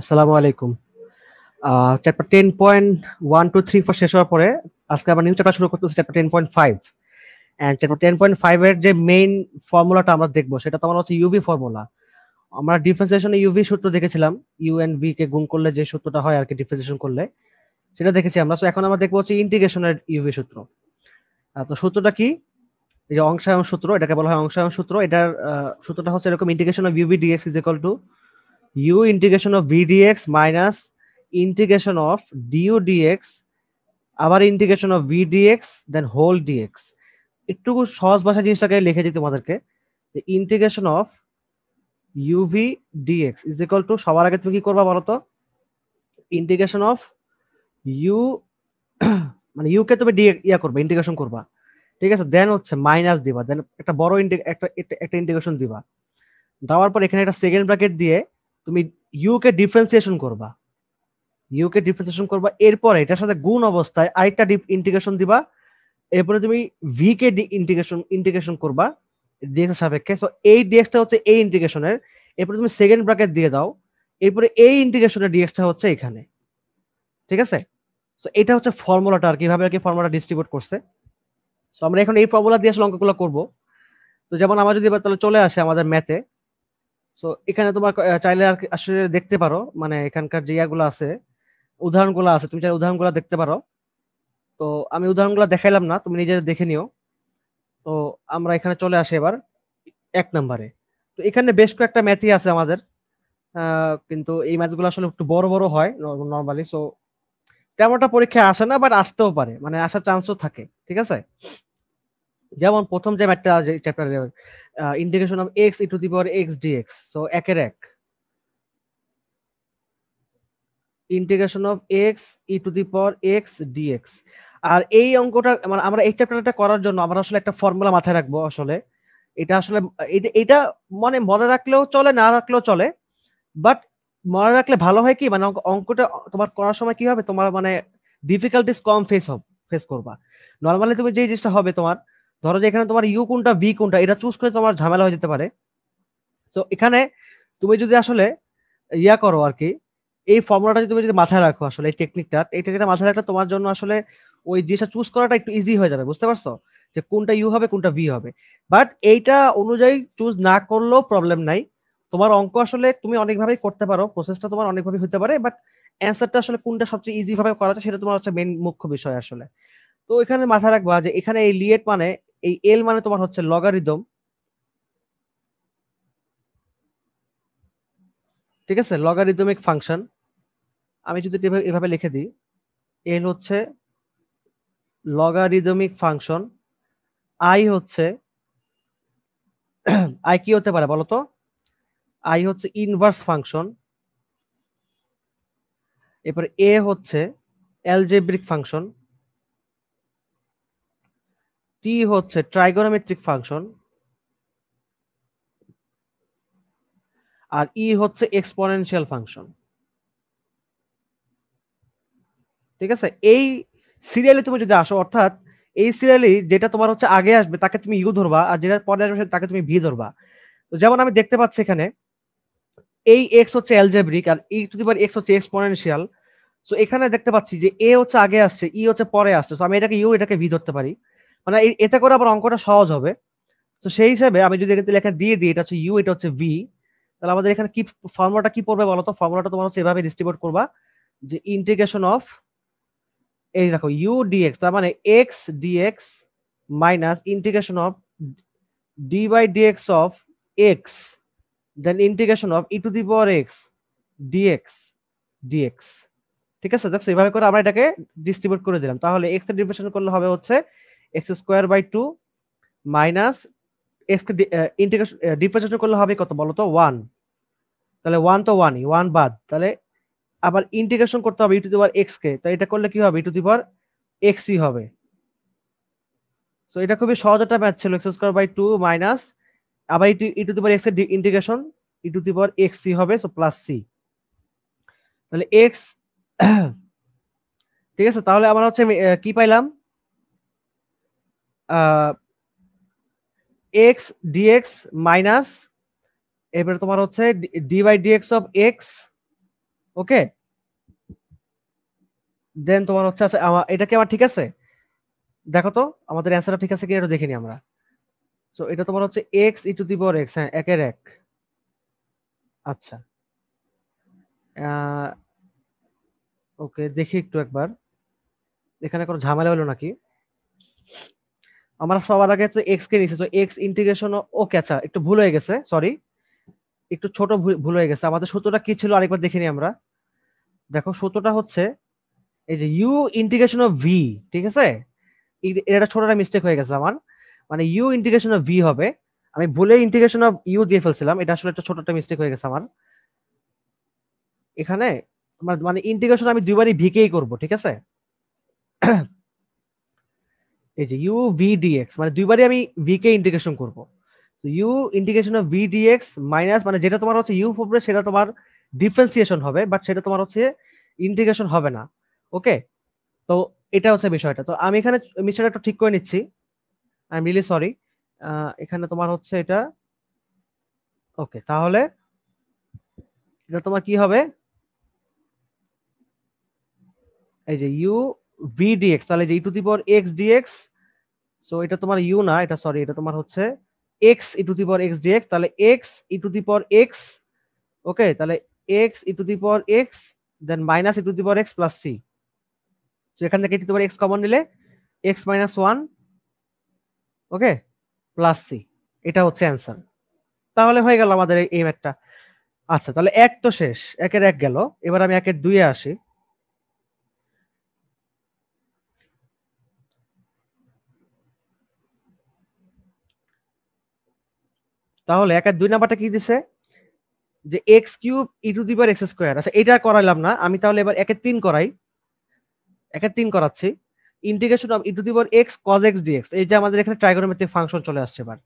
আসসালামু আলাইকুম chapter ten point one two three four শেষ হওয়ার পরে আজকে আবার নিউ চ্যাপ্টার শুরু করতেছি chapter ten point five and chapter ten point ফাইভের যে মেইন ফর্মুলাটা আমরা দেখবো সেটা তোমার হচ্ছে ইউভি ফর্মুলা আমরা ডিফারেন্সিয়েশনে ইউভি সূত্র দেখেছিলাম ইউ এন ভি কে গুণ করলে যে সূত্রটা হয় আর কি ডিফারেন্সিয়েশন করলে সেটা দেখেছি আমরা তো এখন আমরা দেখবো হচ্ছে ইন্টিগ্রেশনের ইউভি সূত্র তো সূত্রটা কি এই যে অংশায়ন সূত্র এটাকে বলা হয় অংশায়ন সূত্র এটার সূত্রটা হচ্ছে এরকম integration of UV DX is equal to u integration of v minus minus অফ of du dx আবার integration of V DX then whole DX একটু সহজ ভাষা জিনিসটাকে লিখে দিই তোমাদেরকে integration of UV DX is equal to সবার আগে তুমি কি করবা বলো তো ইন্টিগ্রেশন অফ ইউ মানে ইউকে তুমি ডি ইয়া করবা ইন্টিগ্রেশন করবা ঠিক আছে দেন হচ্ছে মাইনাস দিবা দেন একটা বড় একটা একটা ইন্টিগ্রেশন দিবা দেওয়ার পর এখানে একটা সেকেন্ড ব্র্যাকেট দিয়ে তুমি ইউ কে ডিফারেন্সিয়েশন করবা ইউ কে ডিফারেন্সিয়েশন করবা এরপরে এটার সাথে গুণ অবস্থায় আরেকটা ইন্টিগ্রেশন দিবা এরপরে তুমি ভি কে ইন্টিগ্রেশন ইন্টিগ্রেশন করবা ডিএক্স এর সাপেক্ষে সো এই ডিএক্সটা হচ্ছে এই ইন্টিগ্রেশনের এরপরে তুমি সেকেন্ড ব্র্যাকেট দিয়ে দাও এরপরে এই ইন্টিগ্রেশনের ডিএক্সটা হচ্ছে এখানে ঠিক আছে সো এটা হচ্ছে ফর্মুলাটা আর কিভাবে আর কি ফর্মুলাটা ডিস্ট্রিবিউট করছে সো আমরা এখন এই ফর্মুলা দিয়ে আসলে অঙ্কগুলো করবো তো যেমন আমরা যদি এবার তাহলে চলে আসে আমাদের ম্যাথে সো এখানে তোমার চাইলে আর আসলে দেখতে পারো মানে এখানকার যে ইয়াগুলো আছে উদাহরণগুলো আছে তুমি চাইলে উদাহরণগুলো দেখতে পারো তো আমি উদাহরণগুলো দেখাইলাম না তুমি নিজের দেখে নিও তো আমরা এখানে চলে আসি এবার এক নম্বরে তো এখানে বেশ কয়েকটা ম্যাথই আছে আমাদের কিন্তু এই ম্যাথগুলো আসলে একটু বড় বড় হয় নর্মালি সো তেমনটা পরীক্ষায় আসে না বাট আসতেও পারে মানে আসার চান্সও থাকে ঠিক আছে যেমন প্রথম যে ম্যাটটা chapter integration of X E to the power x DX so একের এক integration of X E to the power x DX আর এই অঙ্কটা মানে আমরা এই চ্যাপ্টারটা করার জন্য আমরা আসলে একটা ফর্মুলা মাথায় রাখবো আসলে এটা আসলে এটা মানে মনে রাখলেও চলে না রাখলেও চলে বাট মনে রাখলে ভালো হয় কি মানে অঙ্কটা তোমার করার সময় কি হবে তোমার মানে ডিফিকাল্টিস কম ফেস হবে ফেস করবা নর্মালি তুমি যে জিনিসটা হবে তোমার ধরো যে এখানে তোমার ইউ কোনটা ভি কোনটা এটা চুজ করে তোমার ঝামেলা হয়ে যেতে পারে তো এখানে তুমি যদি আসলে ইয়া করো আর কি এই ফর্মুলাটা যদি তুমি যদি মাথায় রাখো আসলে এই টেকনিকটা এই টেকনিকটা মাথায় রাখলে তোমার জন্য আসলে ওই জিনিসটা চুজ করাটা একটু ইজি হয়ে যাবে বুঝতে পারছো যে কোনটা ইউ হবে কোনটা ভি হবে বাট এইটা অনুযায়ী চুজ না করলেও প্রবলেম নাই তোমার অঙ্ক আসলে তুমি অনেকভাবেই করতে পারো প্রসেসটা তোমার অনেকভাবে হতে পারে বাট অ্যান্সারটা আসলে কোনটা সবচেয়ে ইজি ভাবে করা যায় সেটা তোমার হচ্ছে মেন মুখ্য বিষয় আসলে তো এখানে মাথায় রাখবা যে এখানে এই লিয়েট মানে এই এল মানে তোমার হচ্ছে লগারিদম ঠিক আছে লগারিদমিক ফাংশন আমি যদি এভাবে লিখে দিই এল হচ্ছে লগারিদমিক ফাংশন আই হচ্ছে আই কি হতে পারে বলতো আই হচ্ছে ইনভার্স ফাংশন এরপর এ হচ্ছে অ্যালজেব্রিক ফাংশন টি হচ্ছে ট্রাইগোনোমেট্রিক ফাংশন আর ই e হচ্ছে এক্সপোনেনশিয়াল ফাংশন ঠিক আছে এই সিরিয়ালে তুমি যদি আসো অর্থাৎ এই সিরিয়ালি যেটা তোমার হচ্ছে আগে আসবে তাকে তুমি ইউ ধরবা আর যেটা পরে আসবে তাকে তুমি ভি ধরবা তো যেমন আমি দেখতে পাচ্ছি এখানে এই এক্স হচ্ছে অ্যালজেব্রিক আর ই টু দি পাওয়ার এক্স হচ্ছে এক্সপোনেনশিয়াল সো এখানে দেখতে পাচ্ছি যে এ হচ্ছে আগে আসছে ই e হচ্ছে পরে আসছে সো আমি এটাকে ইউ এটাকে ভি ধরতে পারি মানে এতে করে আবার অঙ্কটা সহজ হবে তো সেই হিসাবে আমি যদি এখানে লেখা দিয়ে দিই এটা হচ্ছে ইউ এটা হচ্ছে ভি তাহলে আমাদের এখানে কি ফর্মুলাটা কি পড়বে বলো তো ফর্মুলাটা তোমার হচ্ছে এভাবে ডিস্ট্রিবিউট করবা যে ইন্টিগ্রেশন অফ এই দেখো ইউ ডিএক্স তার মানে X dx minus integration of D by dx of X then integration of E to the power x DX DX ঠিক আছে দেখো এভাবে করে আমরা এটাকে ডিস্ট্রিবিউট করে দিলাম তাহলে এক্স এর ডিভিশন করলে হবে হচ্ছে X square by two minus এক্সকে ইন্টিগ্রেশন ডিফারেন্সিয়েশন করলে হবে কত বলো তো ওয়ান তাহলে ওয়ান তো ওয়ানই ওয়ান বাদ তাহলে আবার ইন্টিগ্রেশন করতে হবে ই টু এক্স কে তাই এটা করলে কি হবে ইটু টু দি পাওয়ার এক্সই হবে সো এটা খুবই সহজ একটা ম্যাথ ছিল X square by two minus আবার E to E to the power X এর integration E to the X C হবে সো প্লাস সি তাহলে এক্স ঠিক আছে তাহলে আমরা হচ্ছে কি পাইলাম এক্স ডিএক্স মাইনাস এবারে তোমার হচ্ছে D by dx of X okay then তোমার হচ্ছে আচ্ছা এটা কি আমার ঠিক আছে দেখো তো আমাদের অ্যান্সারটা ঠিক আছে কি এটা দেখিনি আমরা সো এটা তোমার হচ্ছে X E to the power X হ্যাঁ একের এক আচ্ছা ওকে দেখি একটু একবার এখানে কোনো ঝামেলা হলো নাকি আমরা সবার আগে তো এক্স কে নিয়েছি তো এক্স ইন্টিগ্রেশন ও কেচা আচ্ছা, একটু ভুল হয়ে গেছে সরি একটু ছোট ভুল হয়ে গেছে আমাদের সূত্রটা কি ছিল আরেকবার দেখিনি আমরা দেখো সূত্রটা হচ্ছে এই যে ইউ ইন্টিগ্রেশন অফ ভি ঠিক আছে এটা ছোট একটা মিস্টেক হয়ে গেছে আমার মানে ইউ ইন্টিগ্রেশন অফ ভি হবে আমি ভুলে ইন্টিগ্রেশন অফ ইউ দিয়ে ফেলছিলাম এটা আসলে একটা ছোট একটা মিস্টেক হয়ে গেছে আমার এখানে মানে ইন্টিগ্রেশন মানে আমি দুইবারই কেই করব ঠিক আছে এই যে ইউ ভি ডিএক্স মানে দুইবারই আমি ভি কে ইন্টিগ্রেশন তো U integration of V dx minus মানে যেটা তোমার হচ্ছে ইউ পড়বে সেটা তোমার ডিফারেন্সিয়েশন হবে বাট সেটা তোমার হচ্ছে ইন্টিগ্রেশন হবে না ওকে তো এটা হচ্ছে বিষয়টা তো আমি এখানে মিশ্রটা একটু ঠিক করে নিচ্ছি আই এম রিলি সরি এখানে তোমার হচ্ছে এটা ওকে তাহলে এটা তোমার কি হবে এই যে ইউ ভি ডিএক্স তাহলে যে E to to the power x DX so এটা তোমার ইউ না এটা সরি এটা তোমার হচ্ছে X E to the power X dx তাহলে X E to the power X okay তাহলে X E to the power X then minus E to the power X plus C so এখান থেকে তোমার X common নিলে X minus one okay plus C এটা হচ্ছে answer তাহলে হয়ে গেল আমাদের এই ম্যাটটা আচ্ছা তাহলে এক তো শেষ একের এক গেল এবার আমি একের দুইয়ে আসি তাহলে একের দুই নাম্বারটা কি দিছে যে x cube E to the power X square আচ্ছা এটা করাইলাম না আমি তাহলে এবার একের তিন করাই একের তিন করাচ্ছি integration of E to the power X cos x dx এই যে আমাদের এখানে ট্রাইগোনোমেট্রিক ফাংশন চলে আসছে এবার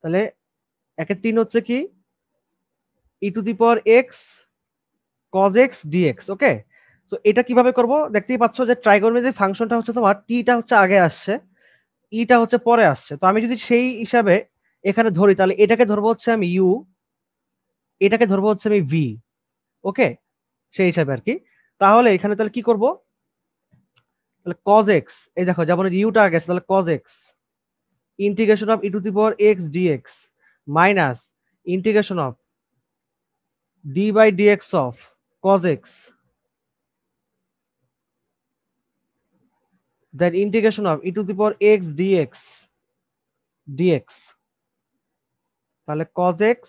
তাহলে একের তিন হচ্ছে কি e to the power x cos x dx okay তো এটা কিভাবে করব দেখতেই পাচ্ছ যে ট্রাইগোনোমেট্রিক ফাংশনটা হচ্ছে তোমার টিটা হচ্ছে আগে আসছে ইটা e হচ্ছে পরে আসছে তো আমি যদি সেই হিসাবে এখানে ধরি তাহলে এটাকে ধরবো হচ্ছে আমি ইউ এটাকে ধরবো হচ্ছে আমি ভি ওকে সেই হিসাবে আর কি তাহলে এখানে তাহলে কি করব তাহলে কজ এক্স এই দেখো যেমন ইউটা গেছে তাহলে cos x integration of E to the power x d x minus integration of d by dx of cos x that integration of e to the power x dx dx তাহলে cos x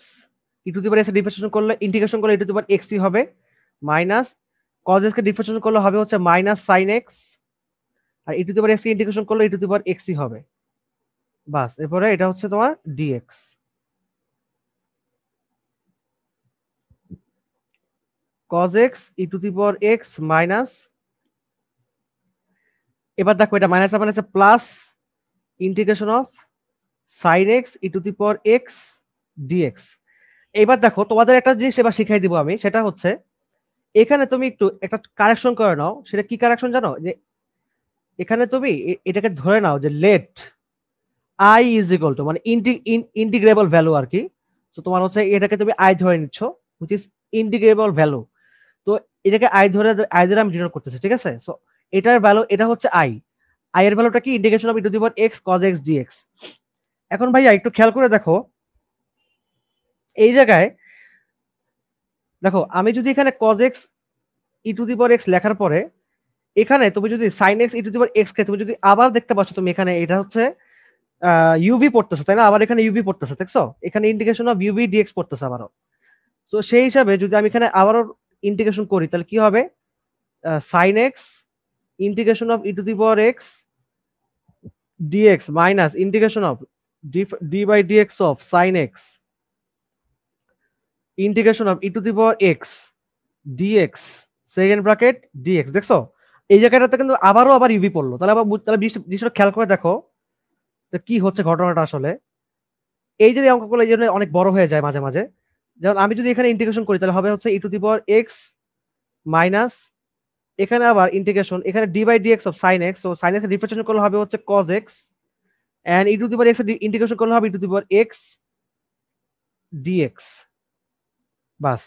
e to the power x এর differentiation করলে integration করলে e to the power x ই হবে minus cos x কে differentiation করলে হবে হচ্ছে মাইনাস sin x আর e to the power x কে ইন্টিগ্রেশন করলে e to the power x ই হবে বাস এরপরে এটা হচ্ছে তোমার dx cos x e to the power x minus এবার দেখো এটা মাইনাস মানে হচ্ছে plus integration of sine x E to the power x dx এবার দেখো তোমাদের একটা জিনিস এবার শিখাই দিব আমি সেটা হচ্ছে এখানে তুমি একটু একটা কারেকশন করে নাও সেটা কি কারেকশন জানো যে এখানে তুমি এটাকে ধরে নাও যে let I is equal to মানে ইন্টিগ্রেবল ভ্যালু আর কি তো তোমার হচ্ছে এটাকে তুমি আই ধরে নিচ্ছ হুইচ ইজ ইন্টিগ্রেবল ভ্যালু এটাকে আই ধরে আই ধরে আমি ডিনোট করতেছি ঠিক আছে সো এটার ভ্যালু এটা হচ্ছে আই আই এর ভ্যালুটা কি integration of E to the power x cos x dx এখন ভাইয়া একটু খেয়াল করে দেখো এই জায়গায় দেখো আমি যদি এখানে cos x E to the power x লেখার পরে এখানে তুমি যদি sine x E to the power x কে তুমি যদি আবার দেখতে পাচ্ছ তুমি এখানে এটা হচ্ছে ইউভি পড়তেছে তাই না আবার এখানে ইউভি পড়তেছে দেখছো এখানে ইন্ডিকেশন অফ ইউভি ডিএক্স পড়তেছে আবারও তো সেই হিসাবে যদি আমি এখানে আবারও ইন্টিগ্রেশন করি তাহলে কি হবে sine x integration of E to the power x dx minus integration of D by dx of sine x integration of E to the power x dx second bracket dx দেখছো এই জায়গাটাতে কিন্তু আবারও আবার ইউভি পড়লো তাহলে আবার তাহলে জিনিসটা খেয়াল করে দেখো কি হচ্ছে ঘটনাটা আসলে এই যদি অঙ্কগুলো এই জন্য অনেক বড় হয়ে যায় মাঝে মাঝে যেমন আমি যদি এখানে ইন্টিগ্রেশন করি তাহলে হবে হচ্ছে e to the power x minus এখানে আবার ইন্টিগ্রেশন এখানে d by x of sine x তো সাইন এক্স রিপ্রেজেন্ট করলে হবে হচ্ছে cos x and e to the power x integration করলে হবে e to the power x dx বাস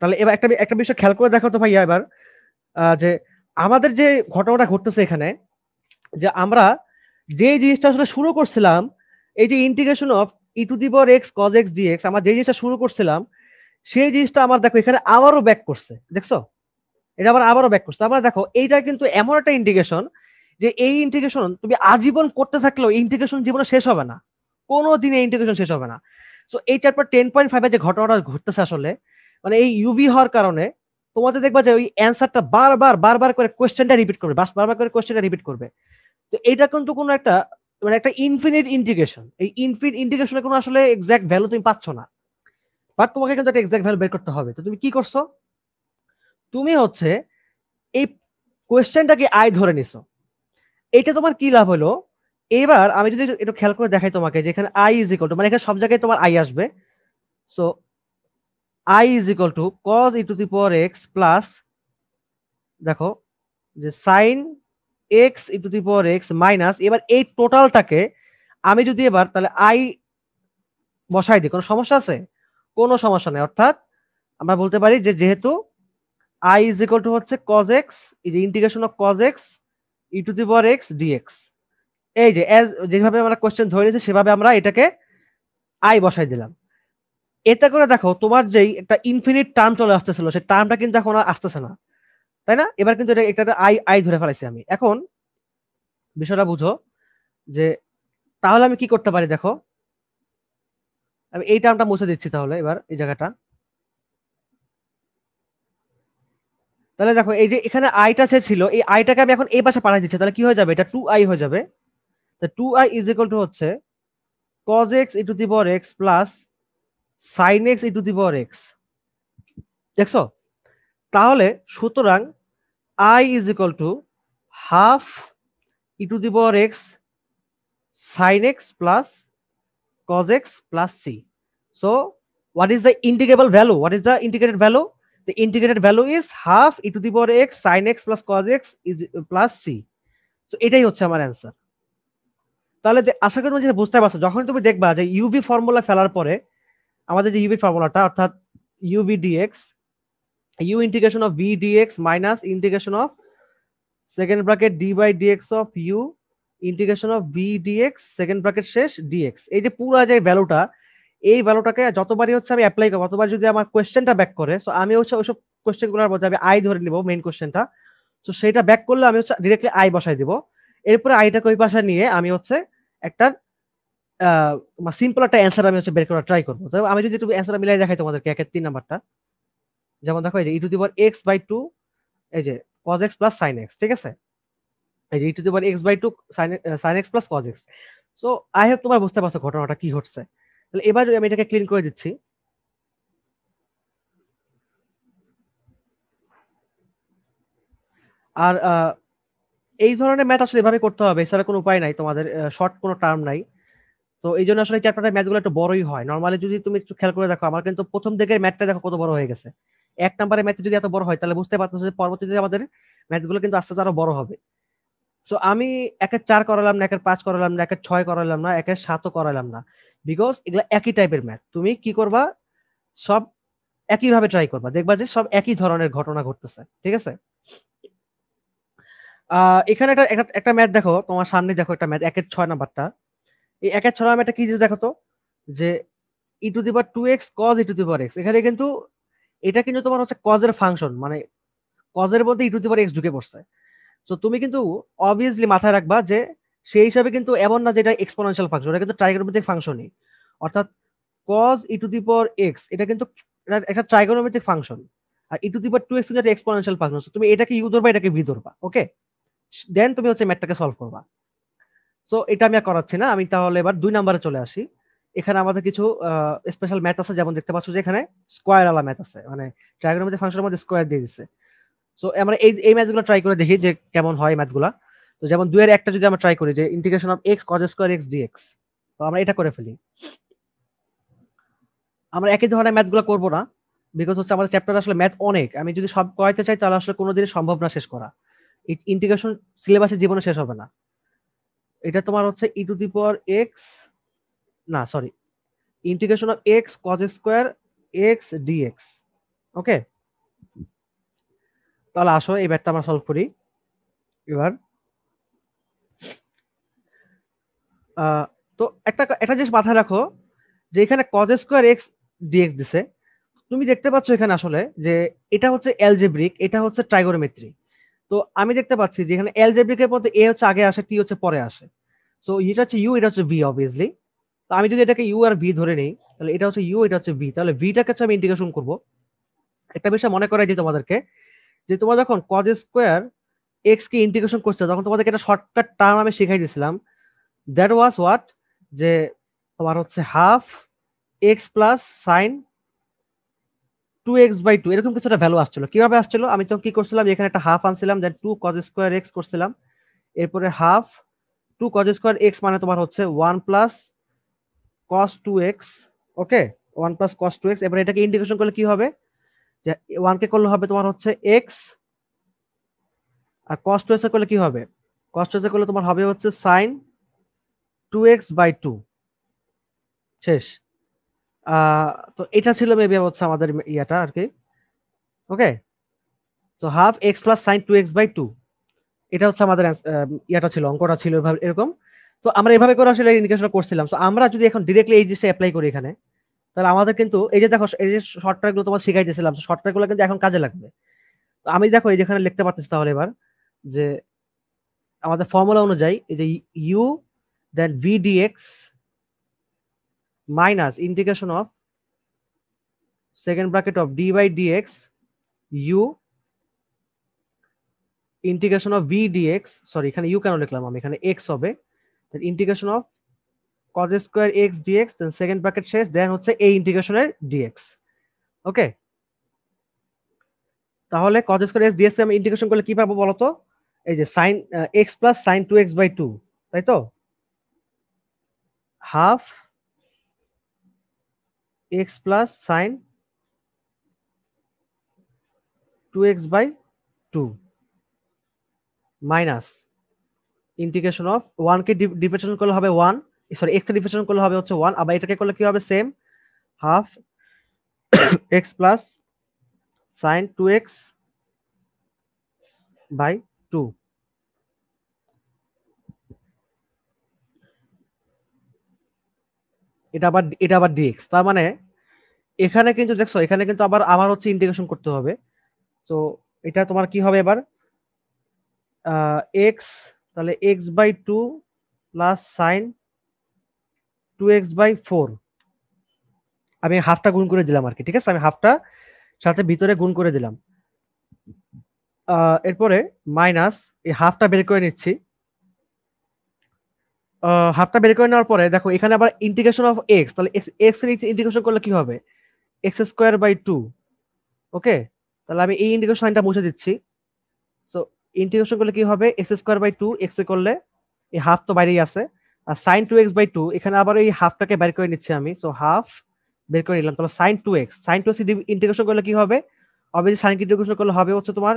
তাহলে এবার একটা একটা বিষয় খেয়াল করে দেখো তো ভাইয়া এবার যে আমাদের যে ঘটনাটা ঘটতেছে এখানে যে আমরা যে জিনিসটা আসলে শুরু করছিলাম এই যে integration of E to the power x cos x dx আমরা যে জিনিসটা শুরু করছিলাম সেই জিনিসটা আমার দেখো এখানে আবারও ব্যাক করছে দেখছো এটা আবার আবারও ব্যাক করছে তারপরে মানে দেখো এইটা কিন্তু এমন একটা ইন্টিগ্রেশন যে এই ইন্টিগ্রেশন তুমি আজীবন করতে থাকলেও ইন্টিগ্রেশন জীবনে শেষ হবে না কোনো দিন এই ইন্টিগ্রেশন শেষ হবে না সো এই চ্যাপ্টার টেন পয়েন্ট ফাইভে যে ঘটনাটা ঘটতেছে আসলে মানে এই ইউভি হওয়ার কারণে তোমাদের দেখবা যে ওই অ্যান্সারটা বারবার বারবার করে কোয়েশ্চেনটা রিপিট করবে বারবার করে কোয়েশ্চেনটা রিপিট করবে তো এটা কিন্তু কোনো একটা মানে একটা ইনফিনিট ইন্টিগ্রেশন এই ইনফিনিট ইন্টিগ্রেশনের কোনো আসলে এক্সাক্ট ভ্যালু তুমি পাচ্ছ না বাট তোমাকে কিন্তু একটা এক্সাক্ট ভ্যালু বের করতে হবে তো তুমি কি করছো তুমি হচ্ছে এই কোয়েশ্চেনটাকে আয় ধরে নিছো এটা তোমার কি লাভ হলো এবার আমি যদি একটু খেয়াল করে দেখাই তোমাকে যে এখানে আই ইজ ইকল টু মানে এখানে সব জায়গায় তোমার আই আসবে so I is equal to cos e to the power x plus দেখো যে sine x E to the power x minus এবার এই টোটালটাকে আমি যদি এবার তাহলে আই বসাই দিই কোনো সমস্যা আছে কোনো সমস্যা নেই অর্থাৎ আমরা বলতে পারি যে যেহেতু আই ইজ ইকুয়াল টু হচ্ছে কজ এক্স এই যে integration of cos x E to the power x dx এই যে অ্যাজ যেভাবে আমরা কোয়েশ্চেন ধরে নিয়েছি সেভাবে আমরা এটাকে আই বসাই দিলাম এতে করে দেখো তোমার যেই একটা ইনফিনিট টার্ম চলে আসতেছিল সেই টার্মটা কিন্তু এখন আর আসতেছে না তাই না এবার কিন্তু এটা একটা আই আই ধরে ফেলাইছি আমি এখন বিষয়টা বুঝো যে তাহলে আমি কি করতে পারি দেখো আমি এই টার্মটা মুছে দিচ্ছি তাহলে এবার এই জায়গাটা তাহলে দেখো এই যে এখানে আইটা সে ছিল এই আইটাকে আমি এখন এই পাশে পাঠিয়ে দিচ্ছি তাহলে কি হয়ে যাবে এটা টু আই হয়ে যাবে two I is equal to হচ্ছে cos x e to the power x plus sine x e to the power x দেখছো তাহলে সুতরাং i is equal to half e to the power x sin x plus cos x plus c. So what is the integrable value? What is the integrated value? The integrated value is half e to the power x sin x plus cos x is plus c. So এটাই হচ্ছে আমার answer তাহলে আশা করি তুমি যেটা বুঝতে পারছো যখন তুমি দেখবা যে ইউবি ফর্মুলা ফেলার পরে আমাদের যে ইউবি ফর্মুলাটা অর্থাৎ u v dx u integration of v dx minus integration of second bracket d by dx of u integration of v dx second bracket শেষ dx এই যে পুরো যে ভ্যালুটা এই ভ্যালুটাকে যতবারই হচ্ছে আমি অ্যাপ্লাই করবো ততবার যদি আমার কোশ্চেনটা ব্যাক করে সো আমি হচ্ছে ওইসব কোশ্চেনগুলোর মধ্যে আমি আই ধরে নিব মেইন কোশ্চেনটা সো সেটা ব্যাক করলে আমি হচ্ছে ডিরেক্টলি আই বসাই দিব এরপরে আইটাকে ওই পাশে নিয়ে আমি হচ্ছে একটা সিম্পল একটা অ্যান্সার আমি হচ্ছে বের করার ট্রাই করবো তো আমি যদি একটু অ্যান্সার মিলাই দেখাই তোমাদেরকে একের তিন নাম্বারটা যেমন দেখো এই যে ইটু দিবার দি এক্স বাই টু এই যে cos x plus sine x ঠিক আছে এই যে ইটু দিবার the x by two sine x plus cos x so I হোক তোমার বুঝতে পারছো ঘটনাটা কি ঘটছে তাহলে এবার যদি আমি এটাকে ক্লিন করে দিচ্ছি আর এই ধরনের ম্যাথ আসলে এভাবে করতে হবে এছাড়া কোনো উপায় নাই তোমাদের শর্ট কোনো টার্ম নাই তো এই জন্য আসলে চ্যাপ্টারটা ম্যাথগুলো একটু বড়ই হয় নর্মালি যদি তুমি একটু খেয়াল করে দেখো আমার কিন্তু প্রথম দিকের ম্যাথটা দেখো কত বড় হয়ে গেছে এক নাম্বারের ম্যাচ যদি এত বড় হয় তাহলে বুঝতে পারতো যে পরবর্তীতে আমাদের ম্যাচগুলো কিন্তু আস্তে আস্তে আরো বড় হবে সো আমি একের চার করালাম না একের পাঁচ করালাম না একের ছয় করালাম না একের সাতও করালাম না বিকজ এগুলো একই টাইপের ম্যাচ তুমি কি করবা সব একইভাবে ট্রাই করবা দেখবা যে সব একই ধরনের ঘটনা ঘটতেছে ঠিক আছে এখানে একটা একটা ম্যাচ দেখো তোমার সামনে দেখো একটা ম্যাচ একের ছয় নাম্বারটা এই একের ছয় নাম্বারটা কি দেখো তো যে e to the two x cos e to the x এখানে কিন্তু এটা কিন্তু তোমার হচ্ছে কজের ফাংশন মানে কজের মধ্যে ই টু দি এক্স ঢুকে পড়ছে তো তুমি কিন্তু অবভিয়াসলি মাথায় রাখবা যে সেই হিসাবে কিন্তু এমন না যে এটা এক্সপোনেনশিয়াল ফাংশন এটা কিন্তু ট্রাইগোনোমেট্রিক ফাংশনই অর্থাৎ কজ ই টু এক্স এটা কিন্তু একটা ট্রাইগোনোমেট্রিক ফাংশন আর ই to the power two x কিন্তু একটা এক্সপোনেনশিয়াল ফাংশন তুমি এটাকে ইউ ধরবা এটাকে ভি ধরবা ওকে দেন তুমি হচ্ছে ম্যাথটাকে সলভ করবা সো এটা আমি করাচ্ছি না আমি তাহলে এবার দুই নাম্বারে চলে আসি এখানে আমাদের কিছু স্পেশাল ম্যাথ আছে যেমন দেখতে পাচ্ছ যে এখানে স্কোয়ার আলা ম্যাথ আছে মানে ট্রাইগোনোমেট্রি ফাংশনের মধ্যে স্কোয়ার দিয়ে দিচ্ছে সো আমরা এই এই ম্যাথগুলো ট্রাই করে দেখি যে কেমন হয় ম্যাথগুলো তো যেমন দুয়ের একটা যদি আমরা ট্রাই করি যে integration of x cos square x dx তো আমরা এটা করে ফেলি আমরা একই ধরনের ম্যাথগুলো করব না বিকজ হচ্ছে আমাদের চ্যাপ্টার আসলে ম্যাথ অনেক আমি যদি সব করাইতে চাই তাহলে আসলে কোনোদিনই সম্ভব না শেষ করা ইন্টিগ্রেশন সিলেবাসে জীবনে শেষ হবে না এটা তোমার হচ্ছে e to the power x না sorry integration of x cos square x dx okay তাহলে আসো এই ব্যাটটা আমরা সলভ করি এবার তো একটা একটা জিনিস মাথায় রাখো যে এখানে কজ স্কোয়ার এক্স ডিএক্স দিছে তুমি দেখতে পাচ্ছ এখানে আসলে যে এটা হচ্ছে অ্যালজেব্রিক এটা হচ্ছে ট্রাইগোনোমেট্রি তো আমি দেখতে পাচ্ছি যে এখানে অ্যালজেব্রিকের মধ্যে এ হচ্ছে আগে আসে টি হচ্ছে পরে আসে সো এটা হচ্ছে ইউ এটা হচ্ছে ভি অবভিয়াসলি তো আমি যদি এটাকে ইউ আর ভি ধরে নিই তাহলে এটা হচ্ছে ইউ এটা হচ্ছে ভি তাহলে ভিটাকে আমি ইন্টিগ্রেশন করব একটা বিষয় মনে করাই যে তোমাদেরকে যে তোমরা যখন কজ স্কোয়ার এক্স কে ইন্টিগ্রেশন করছো তখন তোমাদেরকে একটা শর্টকাট টার্ম আমি শিখাই দিয়েছিলাম দ্যাট ওয়াজ হোয়াট যে তোমার হচ্ছে half x plus sine two x by two এরকম কিছুটা ভ্যালু আসছিল কিভাবে আসছিল আমি তখন কি করছিলাম এখানে একটা হাফ আনছিলাম then two cos square x করছিলাম এরপরে half two cos square x মানে তোমার হচ্ছে one plus cos 2x okay 1 plus cos 2x এবার এটাকে ইন্টিগ্রেশন করলে কি হবে যে 1 কে করলে হবে তোমার হচ্ছে x আর cos 2x করলে কি হবে cos 2x করলে তোমার হবে হচ্ছে sin 2x 2 শেষ তো এটা ছিল মেবি হচ্ছে আমাদের ইয়াটা আর কি ওকে তো half x plus sine two x by two এটা হচ্ছে আমাদের ইয়াটা ছিল অঙ্কটা ছিল এরকম তো আমরা এভাবে করে আসলে ইন্ডিকেশন করছিলাম তো আমরা যদি এখন ডিরেক্টলি এই জিনিসটা অ্যাপ্লাই করি এখানে তাহলে আমাদের কিন্তু এই যে দেখো এই যে শর্ট গুলো তোমার শিখাইতেছিলাম শর্ট গুলো কিন্তু এখন কাজে লাগবে তো আমি দেখো এই যেখানে লিখতে পারতেছি তাহলে এবার যে আমাদের ফর্মুলা অনুযায়ী এই যে u then v dx minus integration of second bracket of D by dx u integration of V dx sorry এখানে ইউ কেন লিখলাম আমি এখানে এক্স হবে তাহলে integration of cos square x d x second bracket শেষ দেন হচ্ছে এই ইন্টিগ্রেশনের dx ওকে তাহলে cos স্কয়ার x dx এর ইন্টিগ্রেশন করলে কি পাবো বলো তো এই যে sine x plus sine two x by two তাই তো half x plus sine two x by two minus integration of ওয়ানকে ডিফারেন্সিয়েশন করলে হবে ওয়ান সরি এক্স ডিফারেন্সিয়েশন করলে হবে হচ্ছে ওয়ান আবার এটাকে করলে কি হবে same half x plus sine two x by two এটা আবার এটা আবার ডিএক্স তার মানে এখানে কিন্তু দেখছো এখানে কিন্তু আবার আবার হচ্ছে ইন্টিগ্রেশন করতে হবে তো এটা তোমার কি হবে এবার এক্স তাহলে x by two plus sine two x by four আমি হাফটা গুণ করে দিলাম আর কি ঠিক আছে আমি হাফটা সাথে ভিতরে গুণ করে দিলাম এরপরে মাইনাস এই হাফটা বের করে নিচ্ছি হাফটা বের করে নেওয়ার পরে দেখো এখানে আবার ইন্টিগ্রেশন অফ এক্স তাহলে এক্স এর ইন্টিগ্রেশন করলে কি হবে x square by two okay তাহলে আমি এই ইন্টিগ্রেশন সাইনটা মুছে দিচ্ছি ইন্টিগ্রেশন করলে কি হবে x square by two x এ করলে এই হাফ তো বাইরেই আছে আর sine two x by two এখানে আবার এই হাফটাকে বের করে নিচ্ছি আমি সো হাফ বের করে নিলাম তাহলে sine two x sine two x integration করলে কি হবে অবভিয়াসলি সাইন ইন্টিগ্রেশন করলে হবে হচ্ছে তোমার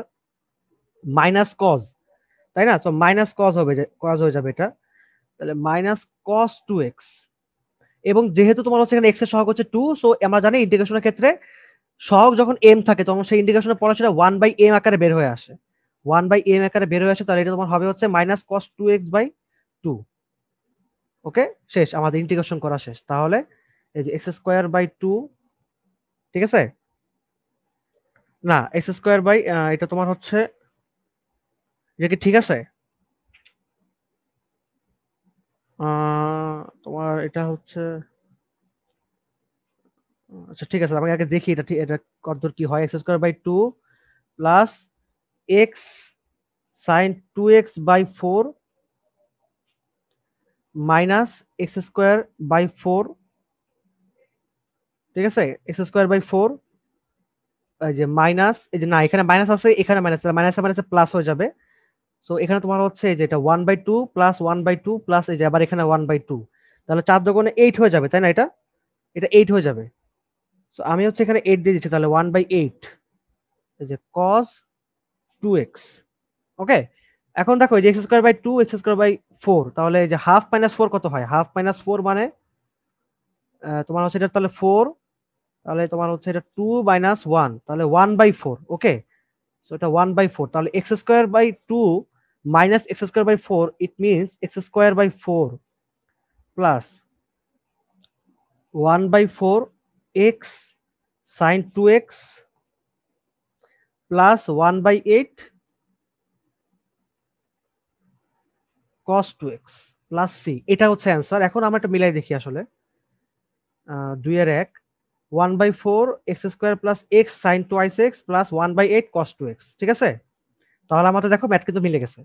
মাইনাস কজ তাই না সো মাইনাস কজ হবে কজ হয়ে যাবে এটা তাহলে মাইনাস কজ টু এক্স এবং যেহেতু তোমার হচ্ছে এখানে এক্স এর সহগ হচ্ছে টু সো আমরা জানি ইন্টিগ্রেশনের ক্ষেত্রে সহগ যখন এম থাকে তখন সেই ইন্টিগ্রেশনের পড়া সেটা ওয়ান বাই এম আকারে বের হয়ে আসে ওয়ান বাই এম আকারে বের হয়ে আসে তাহলে এটা তোমার হবে হচ্ছে minus cos two x by two okay শেষ আমাদের ইন্টিগ্রেশন করা শেষ তাহলে এই যে এক্স স্কোয়ার বাই টু ঠিক আছে না এক্স স্কোয়ার বাই এটা তোমার হচ্ছে এটা কি ঠিক আছে তোমার এটা হচ্ছে আচ্ছা ঠিক আছে আমি আগে দেখি এটা এটা কত কি হয় x square by two plus x sine two x by four minus x square by four ঠিক আছে এক্স স্কোয়ার বাই ফোর যে মাইনাস এই যে না এখানে মাইনাস আছে এখানে মাইনাস মাইনাস মাইনাসে প্লাস হয়ে যাবে সো এখানে তোমার হচ্ছে যে এটা one by two plus one by two plus এই যে আবার এখানে ওয়ান বাই টু তাহলে চার দোকানে এইট হয়ে যাবে তাই না এটা এটা এইট হয়ে যাবে সো আমি হচ্ছে এখানে এইট দিয়ে দিচ্ছি তাহলে ওয়ান বাই এইট এই যে কস টু এক্স ওকে এখন দেখো এই যে x square by two x square by four তাহলে এই যে হাফ মাইনাস ফোর কত হয় হাফ মাইনাস ফোর মানে তোমার হচ্ছে এটা তাহলে ফোর তাহলে তোমার হচ্ছে এটা টু মাইনাস ওয়ান তাহলে one by four okay so এটা ওয়ান বাই ফোর তাহলে x square by two minus x square by four it means x square by four plus one by four x sine two x plus one by eight cos two x plus C এটা হচ্ছে answer এখন আমরা একটা মিলাই দেখি আসলে দুই এর এক one by four x square plus x sine twice x plus one by eight cos two x ঠিক আছে তাহলে আমাদের দেখো ম্যাথ কিন্তু মিলে গেছে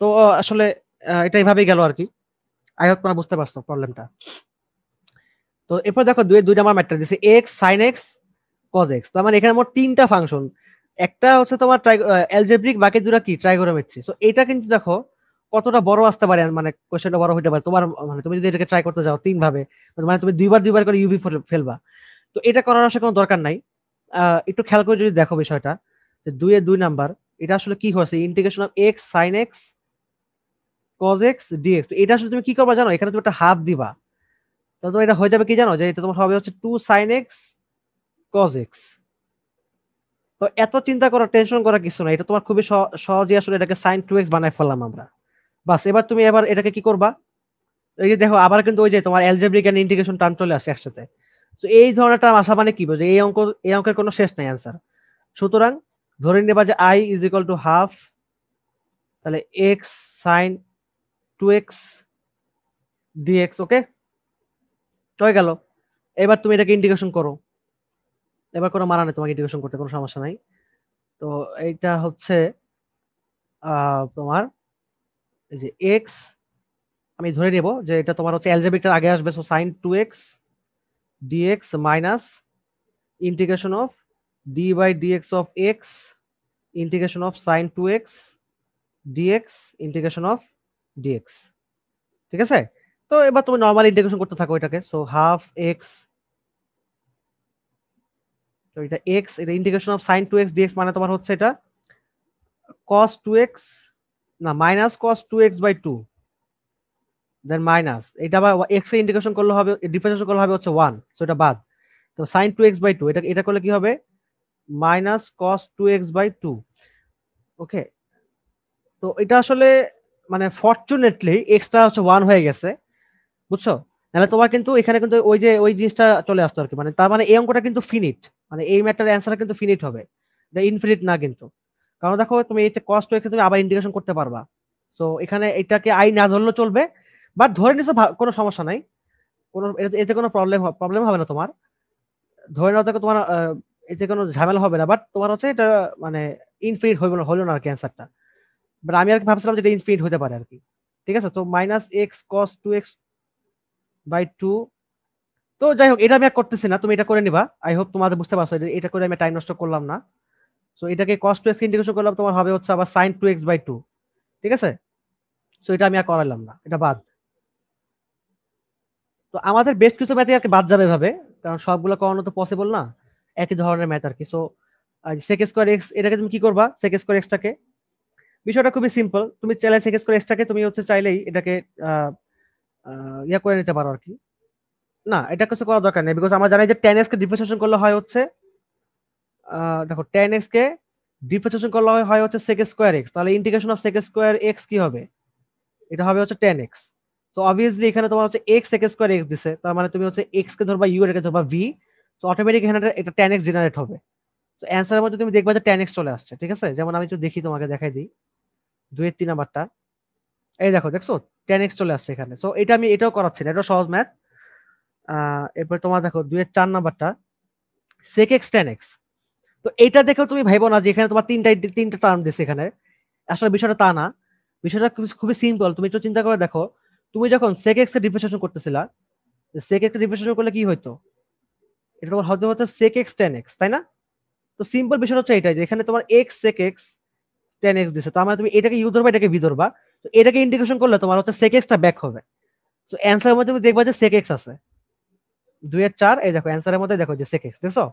তো আসলে এটা এইভাবেই গেল আর কি আই হোক তোমরা বুঝতে পারছো প্রবলেমটা তো এরপর দেখো দুই দুইটা আমার ম্যাটটা দিছে x sine x cos x তার মানে এখানে আমার তিনটা ফাংশন একটা হচ্ছে তোমার অ্যালজেব্রিক বাকি দুটা কি ট্রাইগোনোমেট্রি সো এটা কিন্তু দেখো কতটা বড় আসতে পারে মানে কোয়েশ্চেনটা বড় হতে পারে তোমার মানে তুমি যদি এটাকে ট্রাই করতে যাও তিন ভাবে মানে তুমি দুইবার দুইবার করে ইউভি ফেলবা তো এটা করার আসলে কোনো দরকার নাই একটু খেয়াল করে যদি দেখো বিষয়টা যে দুয়ে দুই নাম্বার এটা আসলে কি হয়েছে integration of x sine x cos x dx এটা আসলে তুমি কি করবা জানো এখানে তুমি একটা হাফ দিবা তাহলে তোমার এটা হয়ে যাবে কি জানো যে এটা তোমার হবে হচ্ছে two sine x cos x তো এত চিন্তা করা টেনশন করা কিছু না এটা তোমার খুবই সহজে আসলে এটাকে সাইন টু এক্স বানাই ফেললাম আমরা বাস এবার তুমি এবার এটাকে কি করবা এই যে দেখো আবার কিন্তু ওই যে তোমার অ্যালজেব্রিক অ্যান্ড ইন্টিগ্রেশন টার্ম চলে আসে একসাথে তো এই ধরনের টার্ম আসা মানে কি বলছে এই অঙ্ক এই অঙ্কের কোনো শেষ নাই অ্যান্সার সুতরাং ধরে নেবা যে I is equal to half তাহলে x sine two x dx okay চলে গেল এবার তুমি এটাকে ইন্টিগ্রেশন করো এবার কোনো মানা নেই তোমাকে ইন্টিগ্রেশন করতে কোনো সমস্যা নাই তো এইটা হচ্ছে তোমার এই যে এক্স আমি ধরে নেব যে এটা তোমার হচ্ছে অ্যালজেবিকটার আগে আসবে so sine two x dx minus integration of D by dx of x integration of sine two x dx integration of dx ঠিক আছে তো এবার তুমি নর্মাল ইন্টিগ্রেশন করতে থাকো এটাকে সো হাফ এক্স তো এটা এক্স এটা integration of sine two x x মানে তোমার হচ্ছে এটা কস টু এক্স না minus cos two x by two then minus এটা আবার এক্স এ ইন্টিগ্রেশন করলে হবে ডিফারেন্সিয়েশন করলে হবে হচ্ছে ওয়ান সো এটা বাদ তো sine two x by two এটা এটা করলে কি হবে minus cos two x by two okay তো এটা আসলে মানে ফরচুনেটলি এক্সটা হচ্ছে ওয়ান হয়ে গেছে বুঝছো নাহলে তোমার কিন্তু এখানে কিন্তু ওই যে ওই জিনিসটা চলে আসতো আর কি মানে তার মানে এই অঙ্কটা কিন্তু ফিনিট মানে এই ম্যাটার অ্যান্সার কিন্তু ফিনিট হবে ইনফিনিট না কিন্তু কারণ দেখো তুমি এই কস্ট রেখে তুমি আবার ইন্ডিকেশন করতে পারবা সো এখানে এটাকে আই না ধরলেও চলবে বাট ধরে নিছো কোনো সমস্যা নাই কোনো এতে কোনো প্রবলেম প্রবলেম হবে না তোমার ধরে নাও তোমার এতে কোনো ঝামেলা হবে না বাট তোমার হচ্ছে এটা মানে ইনফিনিট হইব না হলো না আর কি অ্যান্সারটা বাট আমি আর কি ভাবছিলাম যে এটা ইনফিনিট হতে পারে আর কি ঠিক আছে তো minus x cos two x by two তো যাই হোক এটা আমি করতেছি না তুমি এটা করে নিবা আই হোপ তোমাদের বুঝতে পারছো এটা করে আমি টাইম নষ্ট করলাম না সো এটাকে কস টু এক্স ইন্টিগ্রেশন করলাম তোমার হবে হচ্ছে আবার sine two x by two ঠিক আছে সো এটা আমি আর করালাম না এটা বাদ তো আমাদের বেশ কিছু ম্যাথে আর বাদ যাবে এভাবে কারণ সবগুলো করানো তো পসিবল না একই ধরনের ম্যাথ আর কি সো সেক স্কোয়ার এক্স এটাকে তুমি কি করবা সেক স্কোয়ার এক্সটাকে বিষয়টা খুবই সিম্পল তুমি চাইলে সেক স্কোয়ার এক্সটাকে তুমি হচ্ছে চাইলেই এটাকে ইয়া করে নিতে পারো আর কি না এটা কিছু করা দরকার নেই বিকজ আমরা জানি যে টেন এক্স কে ডিফারেন্সিয়েশন করলে হয় হচ্ছে দেখো টেন এক্স কে ডিফারেন্সিয়েশন করলে হয় হচ্ছে সেক স্কোয়ার এক্স তাহলে integration of sec square x কি হবে এটা হবে হচ্ছে টেন এক্স তো অবভিয়াসলি এখানে তোমার হচ্ছে এক্স সেক স্কোয়ার এক্স দিছে তার মানে তুমি হচ্ছে এক্স কে ধরবা ইউ এটাকে ধরবা ভি তো অটোমেটিক এখানে একটা টেন এক্স জেনারেট হবে তো অ্যান্সারের মধ্যে তুমি দেখবা যে টেন এক্স চলে আসছে ঠিক আছে যেমন আমি একটু দেখি তোমাকে দেখাই দিই দুয়ের তিন নাম্বারটা এই দেখো দেখছো টেন এক্স চলে আসছে এখানে সো এটা আমি এটাও করাচ্ছি না এটা সহজ ম্যাথ এরপর তোমার দেখো দুইয়ের চার নাম্বারটা সেক এক্স টেন এক্স তো এইটা দেখেও তুমি ভাইবো না যে এখানে তোমার তিনটা তিনটা টার্ম দিছে এখানে আসলে বিষয়টা তা না বিষয়টা খুবই সিম্পল তুমি একটু চিন্তা করে দেখো তুমি যখন সেক এক্স এর ডিফারেন্সিয়েশন করতেছিলা সেক এক্স এর করলে কি হইতো এটা তোমার হতে হতো সেক এক্স টেন এক্স তাই না তো সিম্পল বিষয়টা হচ্ছে এটাই যে এখানে তোমার x sec x tan x দিছে তার মানে তুমি এটাকে ইউ ধরবা এটাকে ভি ধরবা তো এটাকে ইন্ডিকেশন করলে তোমার হচ্ছে সেক এক্সটা ব্যাক হবে তো অ্যান্সার মধ্যে তুমি দেখবা যে সেক এক্স আছে দুই এর চার এই দেখো অ্যান্সারের মধ্যে দেখো যে সেক এক্স দেখছো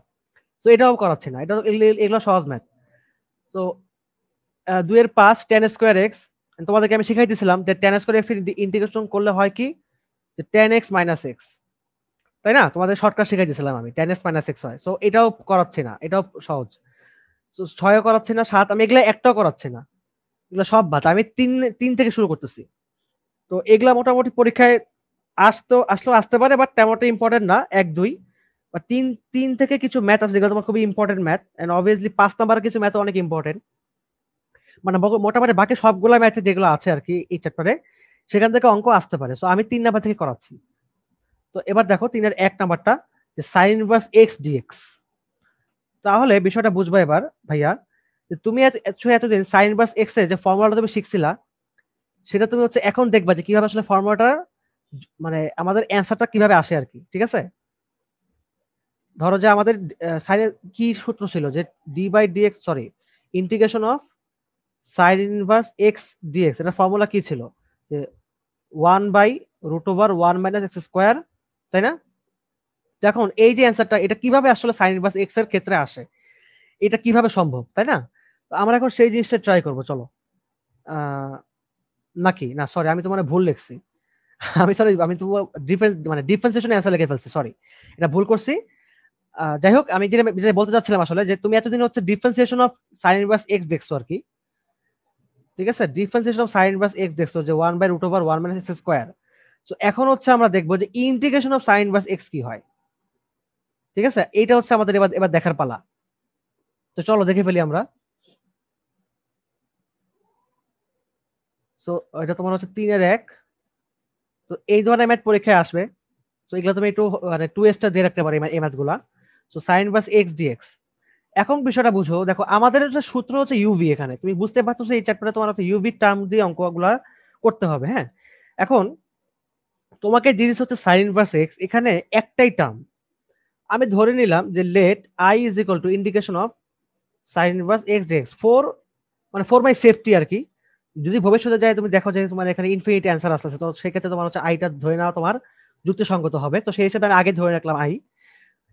তো এটাও করাচ্ছে না এটা এগুলো সহজ ম্যাথ তো দুই এর পাঁচ টেন স্কোয়ার এক্স তোমাদেরকে আমি শিখাই দিয়েছিলাম যে টেন স্কোয়ার এক্স ইন্টিগ্রেশন করলে হয় কি যে টেন এক্স মাইনাস এক্স তাই না তোমাদের শর্টকাট শিখাই দিয়েছিলাম আমি টেন এক্স মাইনাস এক্স হয় সো এটাও করাচ্ছে না এটাও সহজ তো ছয়ও করাচ্ছে না সাত আমি এগুলো একটাও করাচ্ছে না এগুলো সব বাদ আমি তিন তিন থেকে শুরু করতেছি তো এগুলা মোটামুটি পরীক্ষায় আসতো আসলো আসতে পারে বাট তেমনটা ইম্পর্টেন্ট না এক দুই বা তিন তিন থেকে কিছু ম্যাথ আছে যেগুলো তোমার খুবই ইম্পর্টেন্ট ম্যাথ অ্যান্ড অবভিয়াসলি পাঁচ নাম্বার কিছু ম্যাথ অনেক ইম্পর্টেন্ট মানে মোটামুটি বাকি সবগুলো ম্যাথে যেগুলো আছে আর কি এই চ্যাপ্টারে সেখান থেকে অঙ্ক আসতে পারে সো আমি তিন নাম্বার থেকে করাচ্ছি তো এবার দেখো তিনের এক নাম্বারটা যে সাইন ইনভার্স এক্স ডিএক্স তাহলে বিষয়টা বুঝবো এবার ভাইয়া যে তুমি এতদিন সাইন ইনভার্স এক্সের যে ফর্মুলাটা তুমি শিখছিলা সেটা তুমি হচ্ছে এখন দেখবা যে কিভাবে আসলে ফর্মুলাটা মানে আমাদের অ্যান্সারটা কিভাবে আসে আর কি ঠিক আছে ধরো যে আমাদের সাইনের কি সূত্র ছিল যে d by dx sorry integration of sine inverse x dx এটা ফর্মুলা কি ছিল যে one by root over one minus x square তাই না দেখুন এই যে অ্যান্সারটা এটা কিভাবে আসলে সাইন ইনভার্স এক্স এর ক্ষেত্রে আসে এটা কিভাবে সম্ভব তাই না তো আমরা এখন সেই জিনিসটা ট্রাই করবো চলো নাকি না সরি আমি তোমার ভুল লিখছি আমি সরি আমি তো ডিফেন্স মানে ডিফেন্স সেশনে অ্যান্সার লিখে ফেলছি সরি এটা ভুল করছি যাই হোক আমি যেটা বলতে চাচ্ছিলাম আসলে যে তুমি এতদিন হচ্ছে differentiation of sine inverse x দেখছো আর কি ঠিক আছে differentiation of sine inverse x দেখছো যে one by root over one minus x square তো এখন হচ্ছে আমরা দেখবো যে integration of sine inverse x কি হয় ঠিক আছে এইটা হচ্ছে আমাদের এবার এবার দেখার পালা তো চলো দেখে ফেলি আমরা তো এটা তোমার হচ্ছে তিনের এক তো এই ধরনের ম্যাথ পরীক্ষায় আসবে তো এগুলো তুমি একটু মানে টু এসটা দিয়ে রাখতে পারো এই গুলা সো সাইন বাস এক্স ডিএক্স এখন বিষয়টা বুঝো দেখো আমাদের সূত্র হচ্ছে ইউভি এখানে তুমি বুঝতে পারছো এই চ্যাপ্টারে তোমার হচ্ছে ইউভি টার্ম দিয়ে অঙ্কগুলা করতে হবে হ্যাঁ এখন তোমাকে জিনিস হচ্ছে সাইন ইনভার্স এক্স এখানে একটাই টার্ম আমি ধরে নিলাম যে let I is equal to integration of sine inverse x x four মানে ফোর মাই সেফটি আর কি যদি ভবিষ্যতে যায় তুমি দেখো যে তোমার এখানে ইনফিনিট অ্যান্সার আসতেছে তো সেক্ষেত্রে তোমার হচ্ছে আইটা ধরে নেওয়া তোমার যুক্তিসঙ্গত হবে তো সেই হিসেবে আমি আগে ধরে রাখলাম আই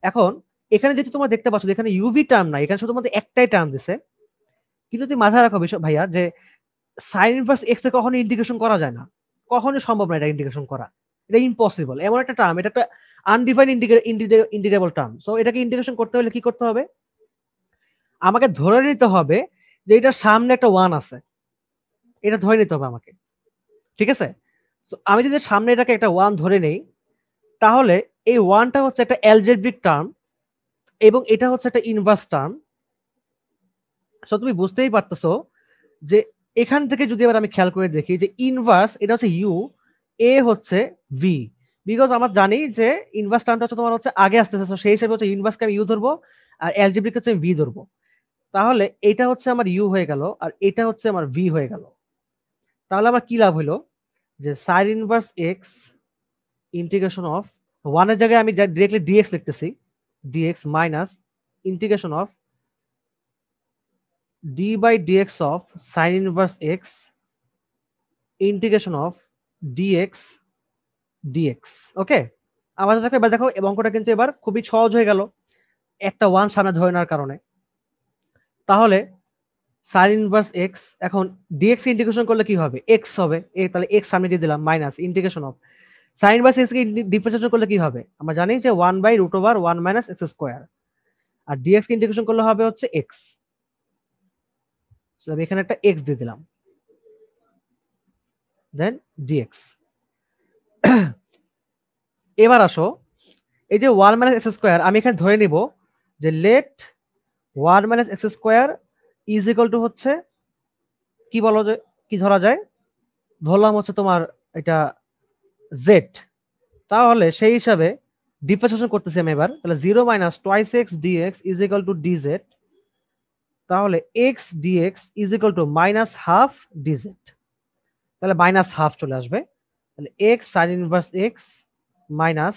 এখন এখানে যেহেতু তোমার দেখতে পাচ্ছ এখানে ইউভি টার্ম নাই এখানে শুধুমাত্র একটাই টার্ম দিছে কিন্তু তুমি মাথায় রাখো বিষয় ভাইয়া যে সাইন ইনভার্স এক্স এ কখনো ইন্ডিকেশন করা যায় না কখনো সম্ভব না এটা ইন্ডিকেশন করা এটা ইম্পসিবল এমন একটা টার্ম এটা একটা আনডিফাইন ইন্ডিগ্রেবল টার্ম সো এটাকে ইন্ডিকেশন করতে হলে কি করতে হবে আমাকে ধরে নিতে হবে যে এটার সামনে একটা ওয়ান আছে এটা ধরে নিতে হবে আমাকে ঠিক আছে আমি যদি সামনে এটাকে একটা ওয়ান ধরে নেই তাহলে এই ওয়ানটা হচ্ছে একটা অ্যালজেব্রিক টার্ম এবং এটা হচ্ছে একটা ইনভার্স টার্ম সো তুমি বুঝতেই পারতেছো যে এখান থেকে যদি আবার আমি খেয়াল করে দেখি যে ইনভার্স এটা হচ্ছে ইউ এ হচ্ছে ভি বিকজ আমার জানি যে ইনভার্স টার্মটা হচ্ছে তোমার হচ্ছে আগে আসতেছে সেই হিসেবে হচ্ছে ইনভার্সকে আমি ইউ ধরবো আর অ্যালজেব্রিক হচ্ছে আমি ভি ধরবো তাহলে এটা হচ্ছে আমার ইউ হয়ে গেল আর এটা হচ্ছে আমার ভি হয়ে গেল তাহলে আবার কি লাভ হলো যে sine inverse x integration of ওয়ানের জায়গায় আমি ডিরেক্টলি ডিএক্স লিখতেছি d x minus integration of D by dx of sine inverse x integration of d x d x okay আমাদের দেখো এবার দেখো অঙ্কটা কিন্তু এবার খুবই সহজ হয়ে গেল একটা ওয়ান সামনে ধরে নেওয়ার কারণে তাহলে সাইন ইনভার্স এক্স এখন ডিএক্স ইন্টিগ্রেশন করলে কি হবে এক্স হবে এ তাহলে এক্স সামনে দিয়ে দিলাম minus integration of sine inverse x কে ডিফারেন্সিয়েশন করলে কি হবে আমরা জানি যে one by root over one minus x square আর ডিএক্স ইন্টিগ্রেশন করলে হবে হচ্ছে এক্স আমি এখানে একটা এক্স দিয়ে দিলাম দেন এক্স এবার আসো এই যে ওয়ান মাইনাস এক্স স্কোয়ার আমি এখানে ধরে নিব যে let one minus x square is equal to হচ্ছে কি বলো যে কি ধরা যায় ধরলাম হচ্ছে তোমার এটা জেড তাহলে সেই হিসাবে ডিপ্রেসেশন করতেছি আমি এবার তাহলে zero minus twice x d x is equal to d z তাহলে x d x is equal to minus half d z তাহলে মাইনাস হাফ চলে আসবে তাহলে x sine inverse x minus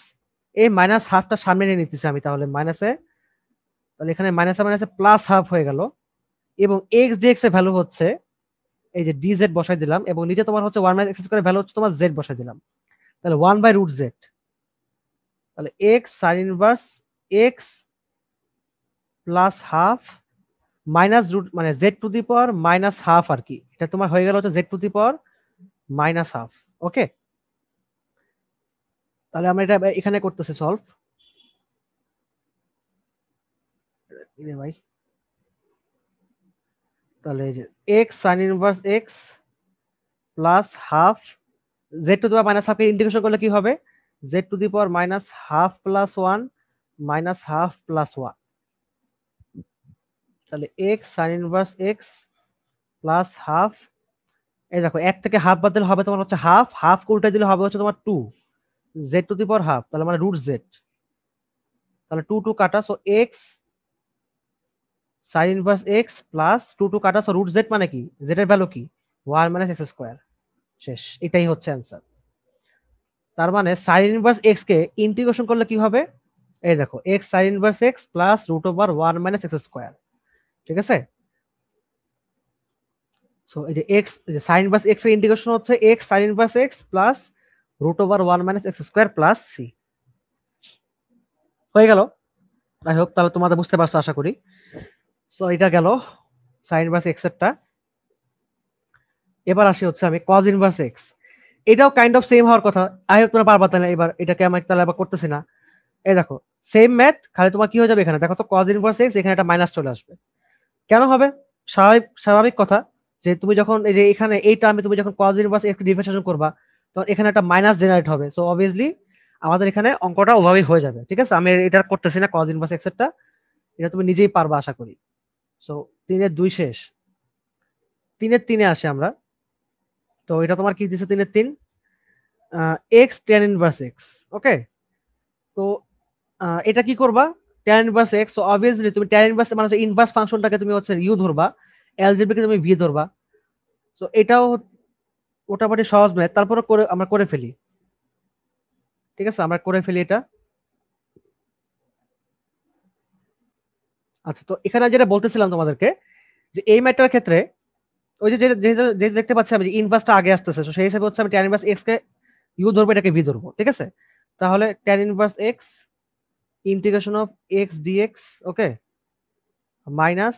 এই মাইনাস হাফটা সামনে নিয়ে নিতেছি আমি তাহলে মাইনাসে তাহলে এখানে মাইনাসে মাইনাসে প্লাস হাফ হয়ে গেল এবং এক্স ডিএক্স এর ভ্যালু হচ্ছে এই যে ডি জেড বসাই দিলাম এবং নিচে তোমার হচ্ছে one minus x square value হচ্ছে তোমার জেড বসাই দিলাম তাহলে ওয়ান বাই রুট জেড তাহলে x sine inverse x plus half minus root মানে z to the power minus half আর কি এটা তোমার হয়ে গেল হচ্ছে z to the power minus half okay তাহলে আমরা এটা এখানে করতেছি সলভ ভাই তাহলে x sine inverse x plus half z to the power minus হাফকে ইন্টিগ্রেশন করলে কি হবে z to the power minus half plus one minus half plus one তাহলে x sine inverse x plus half এই দেখো এক থেকে হাফ বাদ দিলে হবে তোমার হচ্ছে হাফ হাফ উল্টে দিলে হবে হচ্ছে তোমার two z to the power half তাহলে মানে রুট জেড তাহলে টু টু কাটা so x sine inverse x plus two two কাটা রুট জেড মানে কি জেড এর ভ্যালু কি ওয়ান মাইনাস এক্স স্কোয়ার শেষ এটাই হচ্ছে অ্যান্সার তার মানে সাইন ইনভার্স এক্স কে ইন্টিগ্রেশন করলে কি হবে এই দেখো x sine inverse x plus root over one minus x square ঠিক আছে সো এই যে এক্স সাইন ইনভার্স এক্স এর ইন্টিগ্রেশন হচ্ছে x sine inverse x plus root over one minus x square plus c হয়ে গেল আই হোপ তাহলে তোমাদের বুঝতে পারছো আশা করি সো এটা গেল সাইন ইনভার্স এক্স এরটা এবার আসি হচ্ছে আমি কজ ইনভার্স এক্স এটাও কাইন্ড অফ সেম হওয়ার কথা আই হোপ তোমরা পারবা তাহলে এবার এটাকে আমি তাহলে আবার করতেছি না এই দেখো সেম ম্যাথ খালি তোমার কি হয়ে যাবে এখানে দেখো তো কজ ইনভার্স এক্স এখানে একটা মাইনাস চলে আসবে কেন হবে স্বাভাবিক স্বাভাবিক কথা যে তুমি যখন এই যে এখানে এই টার্মে তুমি যখন কজ ইনভার্স এক্স ডিফারেন্সিয়েশন করবা তখন এখানে একটা মাইনাস জেনারেট হবে সো অবভিয়াসলি আমাদের এখানে অঙ্কটা ওভাবেই হয়ে যাবে ঠিক আছে আমি এটা করতেছি না কজ ইনভার্স এরটা এটা তুমি নিজেই পারবা আশা করি সো তিনের দুই শেষ তিনের তিনে আসে আমরা তো এটা তোমার কি দিচ্ছে তিনের তিন x tan inverse x okay তো এটা কি করবা tan inverse x so obviously তুমি টেন ইনভার্স মানে ইনভার্স ফাংশনটাকে তুমি হচ্ছে ইউ ধরবা এলজিবিকে তুমি ভি ধরবা সো এটাও মোটামুটি সহজ নয় তারপরে করে আমরা করে ফেলি ঠিক আছে আমরা করে ফেলি এটা আচ্ছা তো এখানে যেটা বলতেছিলাম তোমাদেরকে যে এই ম্যাটার ক্ষেত্রে ওই যে যেহেতু দেখতে পাচ্ছি আমি যে ইনভার্সটা আগে আসতেছে তো সেই হিসাবে হচ্ছে আমি ট্যান ইনভার্স এক্স কে ইউ ধরবো এটাকে ভি ধরবো ঠিক আছে তাহলে tan inverse x integration of x dx okay minus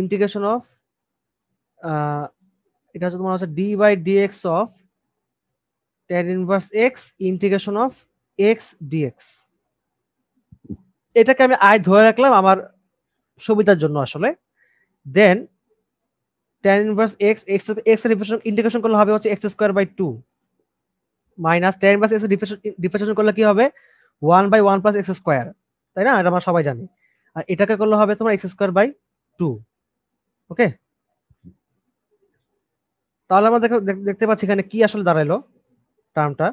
integration of এটা হচ্ছে তোমার হচ্ছে D by dx of tan inverse x integration of x d x এটাকে আমি আয় ধরে রাখলাম আমার সুবিধার জন্য আসলে then tan inverse x x x এর ডিফারেনশিয়েশন ইন্টিগ্রেশন করলে হবে হচ্ছে x square by two minus tan inverse x এর ডিফারেনশিয়েশন করলে কি হবে one by one plus x square তাই না এটা আমরা সবাই জানি আর এটাকে করলে হবে তোমার x square by two okay তাহলে আমরা দেখতে পাচ্ছি এখানে কি আসলে দাঁড়াইলো টার্মটা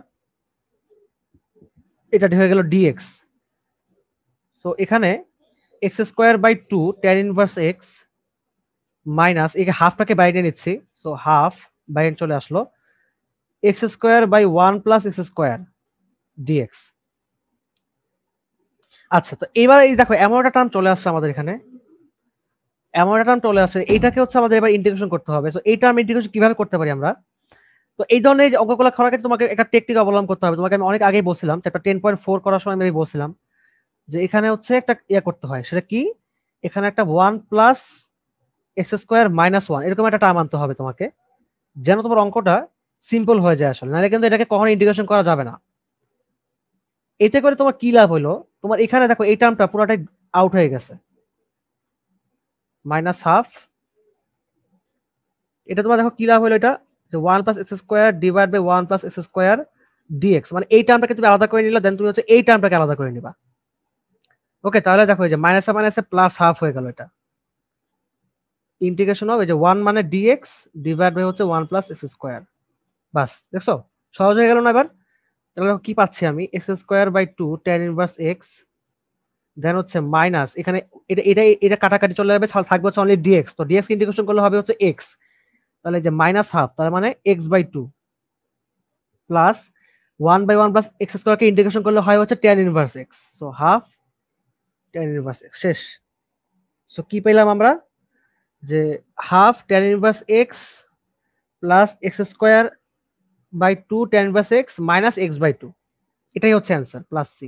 এটা হয়ে গেল ডিএক্স তো এখানে x square by two tan inverse x minus এই হাফটাকে বাইরে নিচ্ছি সো হাফ বাইরে চলে আসলো x square by one plus x square d x আচ্ছা তো এবার এই দেখো এমন একটা টার্ম চলে আসছে আমাদের এখানে এমন একটা টার্ম চলে আসছে এইটাকে হচ্ছে আমাদের এবার ইন্টিগ্রেশন করতে হবে সো এই টার্ম ইন্টিগ্রেশন কিভাবে করতে পারি আমরা তো এই ধরনের অঙ্কগুলো করার ক্ষেত্রে তোমাকে একটা টেকনিক অবলম্বন করতে হবে তোমাকে আমি অনেক আগেই বলছিলাম চ্যাপ্টার টেন পয়েন্ট ফোর করার সময় আমি বলছিলাম যে এখানে হচ্ছে একটা ইয়ে করতে হয় সেটা কি এখানে একটা one plus x square minus one এরকম একটা টার্ম আনতে হবে তোমাকে যেন তোমার অঙ্কটা সিম্পল হয়ে যায় আসলে নাহলে কিন্তু এটাকে কখনো ইন্টিগ্রেশন করা যাবে না এতে করে তোমার কি লাভ হলো তোমার এখানে দেখো এই টার্মটা পুরোটাই আউট হয়ে গেছে মাইনাস হাফ এটা তোমার দেখো কি লাভ হলো এটা one plus x square divide by one plus x square d x মানে এই টার্মটাকে তুমি আলাদা করে নিলে দেন তুমি হচ্ছে এই টার্মটাকে আলাদা করে নিবা ওকে তাহলে দেখো এই যে মাইনাসে মাইনাসে প্লাস হাফ হয়ে গেল এটা ইন্টিগ্রেশন হবে যে ওয়ান মানে ডিএক্স ডিভাইড বাই হচ্ছে ওয়ান প্লাস এস স্কোয়ার বাস দেখছো সহজ হয়ে গেল না এবার তাহলে কি পাচ্ছি আমি x square by two tan inverse x then হচ্ছে মাইনাস এখানে এটা এটা এটা কাটাকাটি চলে যাবে থাকবে হচ্ছে অনলি ডিএক্স তো ডিএক্স ইন্টিগ্রেশন করলে হবে হচ্ছে এক্স তাহলে যে মাইনাস হাফ তার মানে x by two plus one by one plus এক্স স্কোয়ারকে ইন্টিগ্রেশন করলে হয় হচ্ছে tan inverse x so half tan inverse x শেষ সো কি পেলাম আমরা যে half tan inverse x plus x square by two tan inverse x minus x by two এটাই হচ্ছে অ্যান্সার প্লাস সি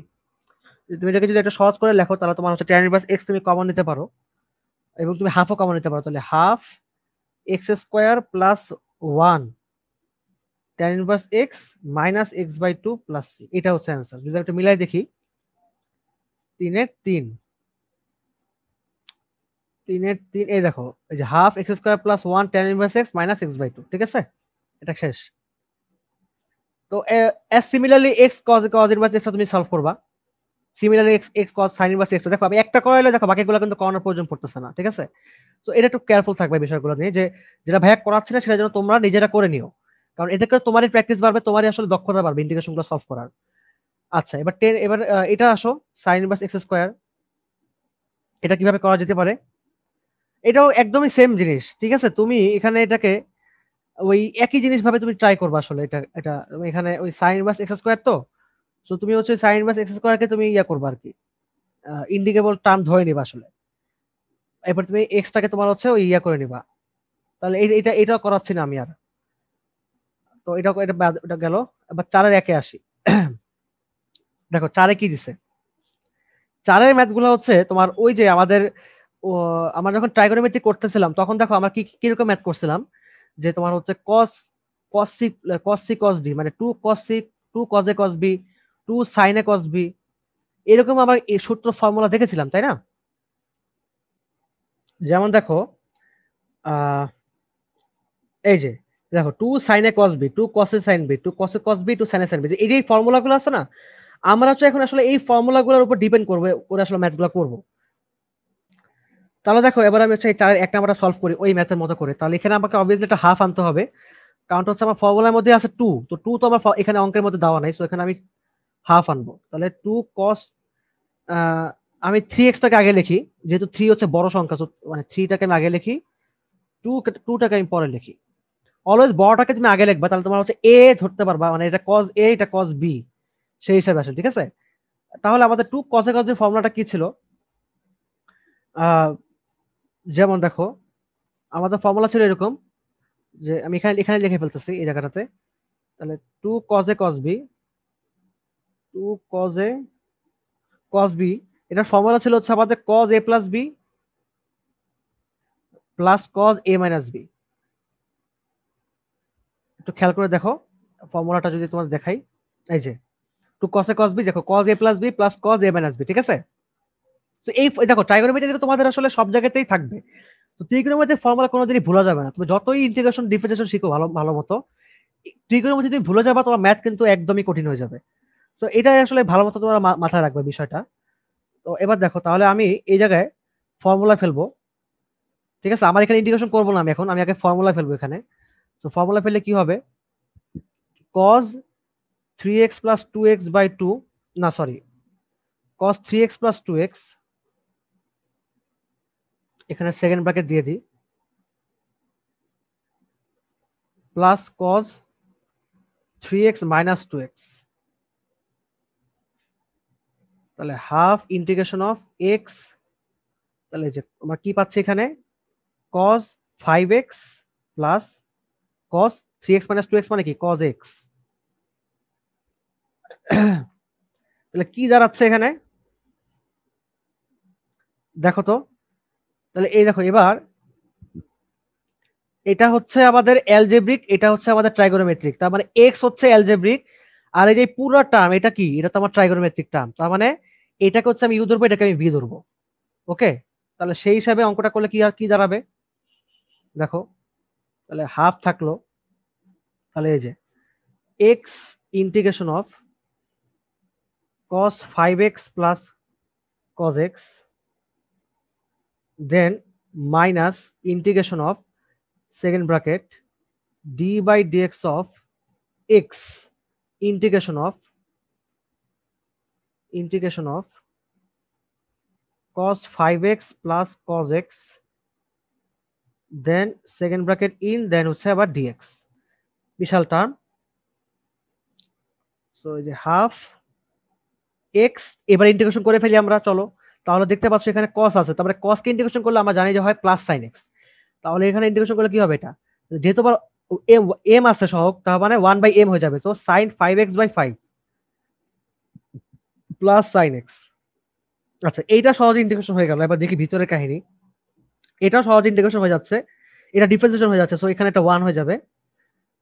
তুমি এটাকে যদি একটা সহজ করে লেখো তাহলে তোমার হচ্ছে tan inverse এক্স তুমি কমন নিতে পারো এবং তুমি হাফও কমন নিতে পারো তাহলে half x square plus one tan inverse x minus x by two plus C এটা হচ্ছে অ্যান্সার যদি একটা মিলাই দেখি তিনের তিন তিনের তিন এই দেখো এই যে half x square plus one tan inverse x minus x by two ঠিক আছে এটা শেষ তো এস similarly x cos cos inverse এক্সটা তুমি সলভ করবা similarly x x cos sine inverse x দেখো আমি একটা করাইলে দেখো বাকিগুলো কিন্তু করানোর প্রয়োজন পড়তেছে না ঠিক আছে তো এটা একটু কেয়ারফুল থাকবে বিষয়গুলো নিয়ে যে যেটা ভাইয়া করাচ্ছে না সেটা যেন তোমরা নিজেরা করে নিও কারণ এতে করে তোমারই প্র্যাকটিস বাড়বে তোমারই আসলে দক্ষতা বাড়বে ইন্টিগ্রেশনগুলো সলভ করার আচ্ছা এবার টেন এবার এটা আসো সাইন ইনভার্স এক্স স্কোয়ার এটা কিভাবে করা যেতে পারে এটাও একদমই সেম জিনিস ঠিক আছে তুমি এখানে এটাকে ওই একই জিনিস ভাবে তুমি ট্রাই করবে আসলে এটা এটা এখানে ওই সাইন ইনভার্স এক্স স্কোয়ার তো সো তুমি হচ্ছে সাইন ইনভার্স এক্স স্কোয়ারকে তুমি ইয়া করবা আর কি ইন্ডিকেবল টার্ম ধরে নিবা আসলে এরপর তুমি এক্সটাকে তোমার হচ্ছে ওই ইয়া করে নিবা তাহলে এটা এটা করাচ্ছি না আমি আর তো এটা এটা গেল এবার চারের একে আসি দেখো চারে কি দিছে চারের ম্যাথগুলো হচ্ছে তোমার ওই যে আমাদের আমরা যখন ট্রাইগোনোমেট্রি করতেছিলাম তখন দেখো আমরা কি কিরকম ম্যাথ করছিলাম যে তোমার হচ্ছে cos cos c cos c cos d মানে two cos c two cos a cos b two sine a cos b এরকম আমরা এই সূত্র ফর্মুলা দেখেছিলাম তাই না যেমন দেখো এই যে দেখো two sine a cos b two cos a sine b two cos a cos b two sine a sine b এই যে ফর্মুলাগুলো আছে না আমরা এখন আসলে এই ফর্মুলাগুলোর উপর ডিপেন্ড করবো করে আসলে ম্যাথগুলো করবো তাহলে দেখো এবার আমি হচ্ছে এই চারের একটা আমরা সলভ করি ওই ম্যাথের মতো করে তাহলে এখানে আমাকে অবভিয়াসলি একটা হাফ আনতে হবে কারণ হচ্ছে আমার ফর্মুলার মধ্যে আছে টু তো টু তো আমার এখানে অঙ্কের মধ্যে দেওয়া নাই সো এখানে আমি হাফ আনবো তাহলে টু কস আমি থ্রি এক্সটাকে আগে লিখি যেহেতু থ্রি হচ্ছে বড় সংখ্যা মানে থ্রিটাকে আমি আগে লিখি টু টুটাকে আমি পরে লিখি অলওয়েজ বড়টাকে তুমি আগে লিখবা তাহলে তোমার হচ্ছে এ ধরতে পারবা মানে এটা কজ এ এটা কজ বি সেই হিসাবে আসলে ঠিক আছে তাহলে আমাদের টু কজে কজে ফর্মুলাটা কি ছিল যেমন দেখো আমাদের ফর্মুলা ছিল এরকম যে আমি এখানে এখানে লিখে ফেলতেছি এই জায়গাটাতে তাহলে টু কজে কজ বি টু কজে কজ বি এটার ফর্মুলা ছিল হচ্ছে আমাদের cos a plus b plus cos a minus b একটু খেয়াল করে দেখো ফর্মুলাটা যদি তোমার দেখাই এই যে টু কসে কস বি দেখো cos a plus b plus cos a minus b ঠিক আছে তো এই দেখো ট্রাইগোনোমেট্রি যেটা তোমাদের আসলে সব জায়গাতেই থাকবে তো ত্রিকোণমিতির ফর্মুলা কোনোদিনই ভুলে যাবে না তুমি যতই ইন্টিগ্রেশন ডিফারেন্সিয়েশন শিখো ভালো ভালো মতো ত্রিকোণমিতি তুমি ভুলে যাবে তোমার ম্যাথ কিন্তু একদমই কঠিন হয়ে যাবে তো এটা আসলে ভালো মতো তোমরা মাথায় রাখবে বিষয়টা তো এবার দেখো তাহলে আমি এই জায়গায় ফর্মুলা ফেলবো ঠিক আছে আমার এখানে ইন্টিগ্রেশন করবো না আমি এখন আমি আগে ফর্মুলা ফেলবো এখানে তো ফর্মুলা ফেললে কি হবে কজ 3x + 2x / 2 ना सॉरी cos 3x + 2x এখানে সেকেন্ড ব্র্যাকেট দিয়ে দি प्लस cos 3x - 2x তাহলে হাফ ইন্টিগ্রেশন অফ x তাহলে এটা তোমরা কি পাচ্ছ এখানে cos 5x + cos 3x - 2x মানে কি cos x তাহলে কি দাঁড়াচ্ছে এখানে দেখো তো তাহলে এই দেখো এবার এটা হচ্ছে আমাদের অ্যালজেব্রিক এটা হচ্ছে আমাদের ট্রাইগোনোমেট্রিক তার মানে এক্স হচ্ছে অ্যালজেব্রিক আর এই যে পুরো টার্ম এটা কি এটা তো আমার ট্রাইগোনোমেট্রিক টার্ম তার মানে এটাকে হচ্ছে আমি ইউ ধরবো এটাকে আমি ভি ধরবো ওকে তাহলে সেই হিসাবে অঙ্কটা করলে কি আর কি দাঁড়াবে দেখো তাহলে হাফ থাকলো তাহলে এই যে x integration of cos 5x plus cos x then minus integration of second bracket d by dx of x integration of integration of cos 5x plus cos x then second bracket in then হচ্ছে আবার dx বিশাল term so এই যে half x এবার integration করে ফেলি আমরা চলো তাহলে দেখতে পাচ্ছ এখানে কস আছে তারপরে কসকে ইন্টিগ্রেশন করলে আমরা জানি যে হয় প্লাস সাইন এক্স তাহলে এখানে ইন্টিগ্রেশন করলে কি হবে এটা যেহেতু আবার এম আছে সহক তাহলে মানে ওয়ান বাই এম হয়ে যাবে তো sine five x by five plus sine x আচ্ছা এইটা সহজ ইন্টিগ্রেশন হয়ে গেল এবার দেখি ভিতরের কাহিনী এটা সহজ ইন্টিগ্রেশন হয়ে যাচ্ছে এটা ডিফারেন্সিয়েশন হয়ে যাচ্ছে সো এখানে একটা ওয়ান হয়ে যাবে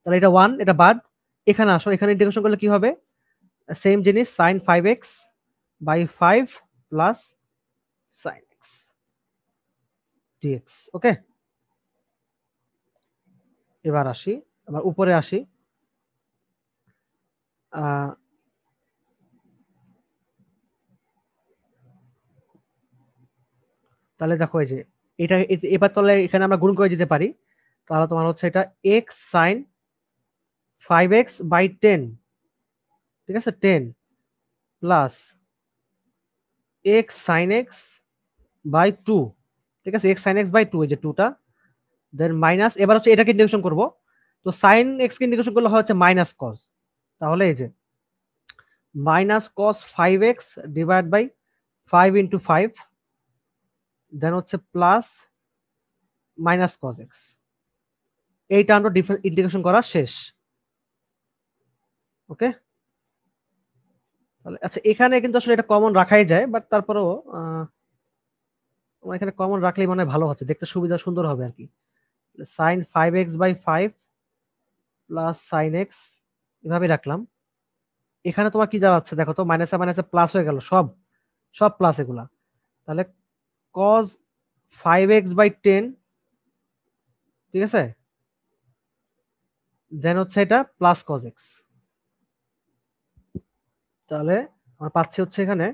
তাহলে এটা ওয়ান এটা বাদ এখানে আসো এখানে ইন্টিগ্রেশন করলে কি হবে সেম জিনিস sine five x by 5 plus sin x dx okay এবার আসি এবার উপরে আসি তাহলে দেখো এই যে এটা এবার তাহলে এখানে আমরা গুণ করে দিতে পারি তাহলে তোমার হচ্ছে এটা x sine five x by ten ঠিক আছে ten plus x sine x by two ঠিক আছে x sine x by two এই যে টুটা দেন মাইনাস এবার হচ্ছে এটাকে ইন্টিগ্রেশন করব তো সাইন এক্সকে ইন্টিগ্রেশন করলে হচ্ছে মাইনাস কস তাহলে এই যে minus cos five x divide by five into five then হচ্ছে প্লাস মাইনাস কস এক্স এই টার্মটা ইন্টিগ্রেশন করা শেষ ওকে তাহলে আচ্ছা এখানে কিন্তু আসলে এটা কমন রাখাই যায় বাট তারপরেও এখানে কমন রাখলেই মানে ভালো হচ্ছে দেখতে সুবিধা সুন্দর হবে আর কি sine five x by five plus sine x এভাবে রাখলাম এখানে তোমার কি যাওয়া হচ্ছে দেখো তো মাইনাসে মাইনাসে প্লাস হয়ে গেল সব সব প্লাস এগুলা তাহলে cos five x by ten ঠিক আছে দেন হচ্ছে এটা প্লাস কজ এক্স তাহলে আমরা পাচ্ছি হচ্ছে এখানে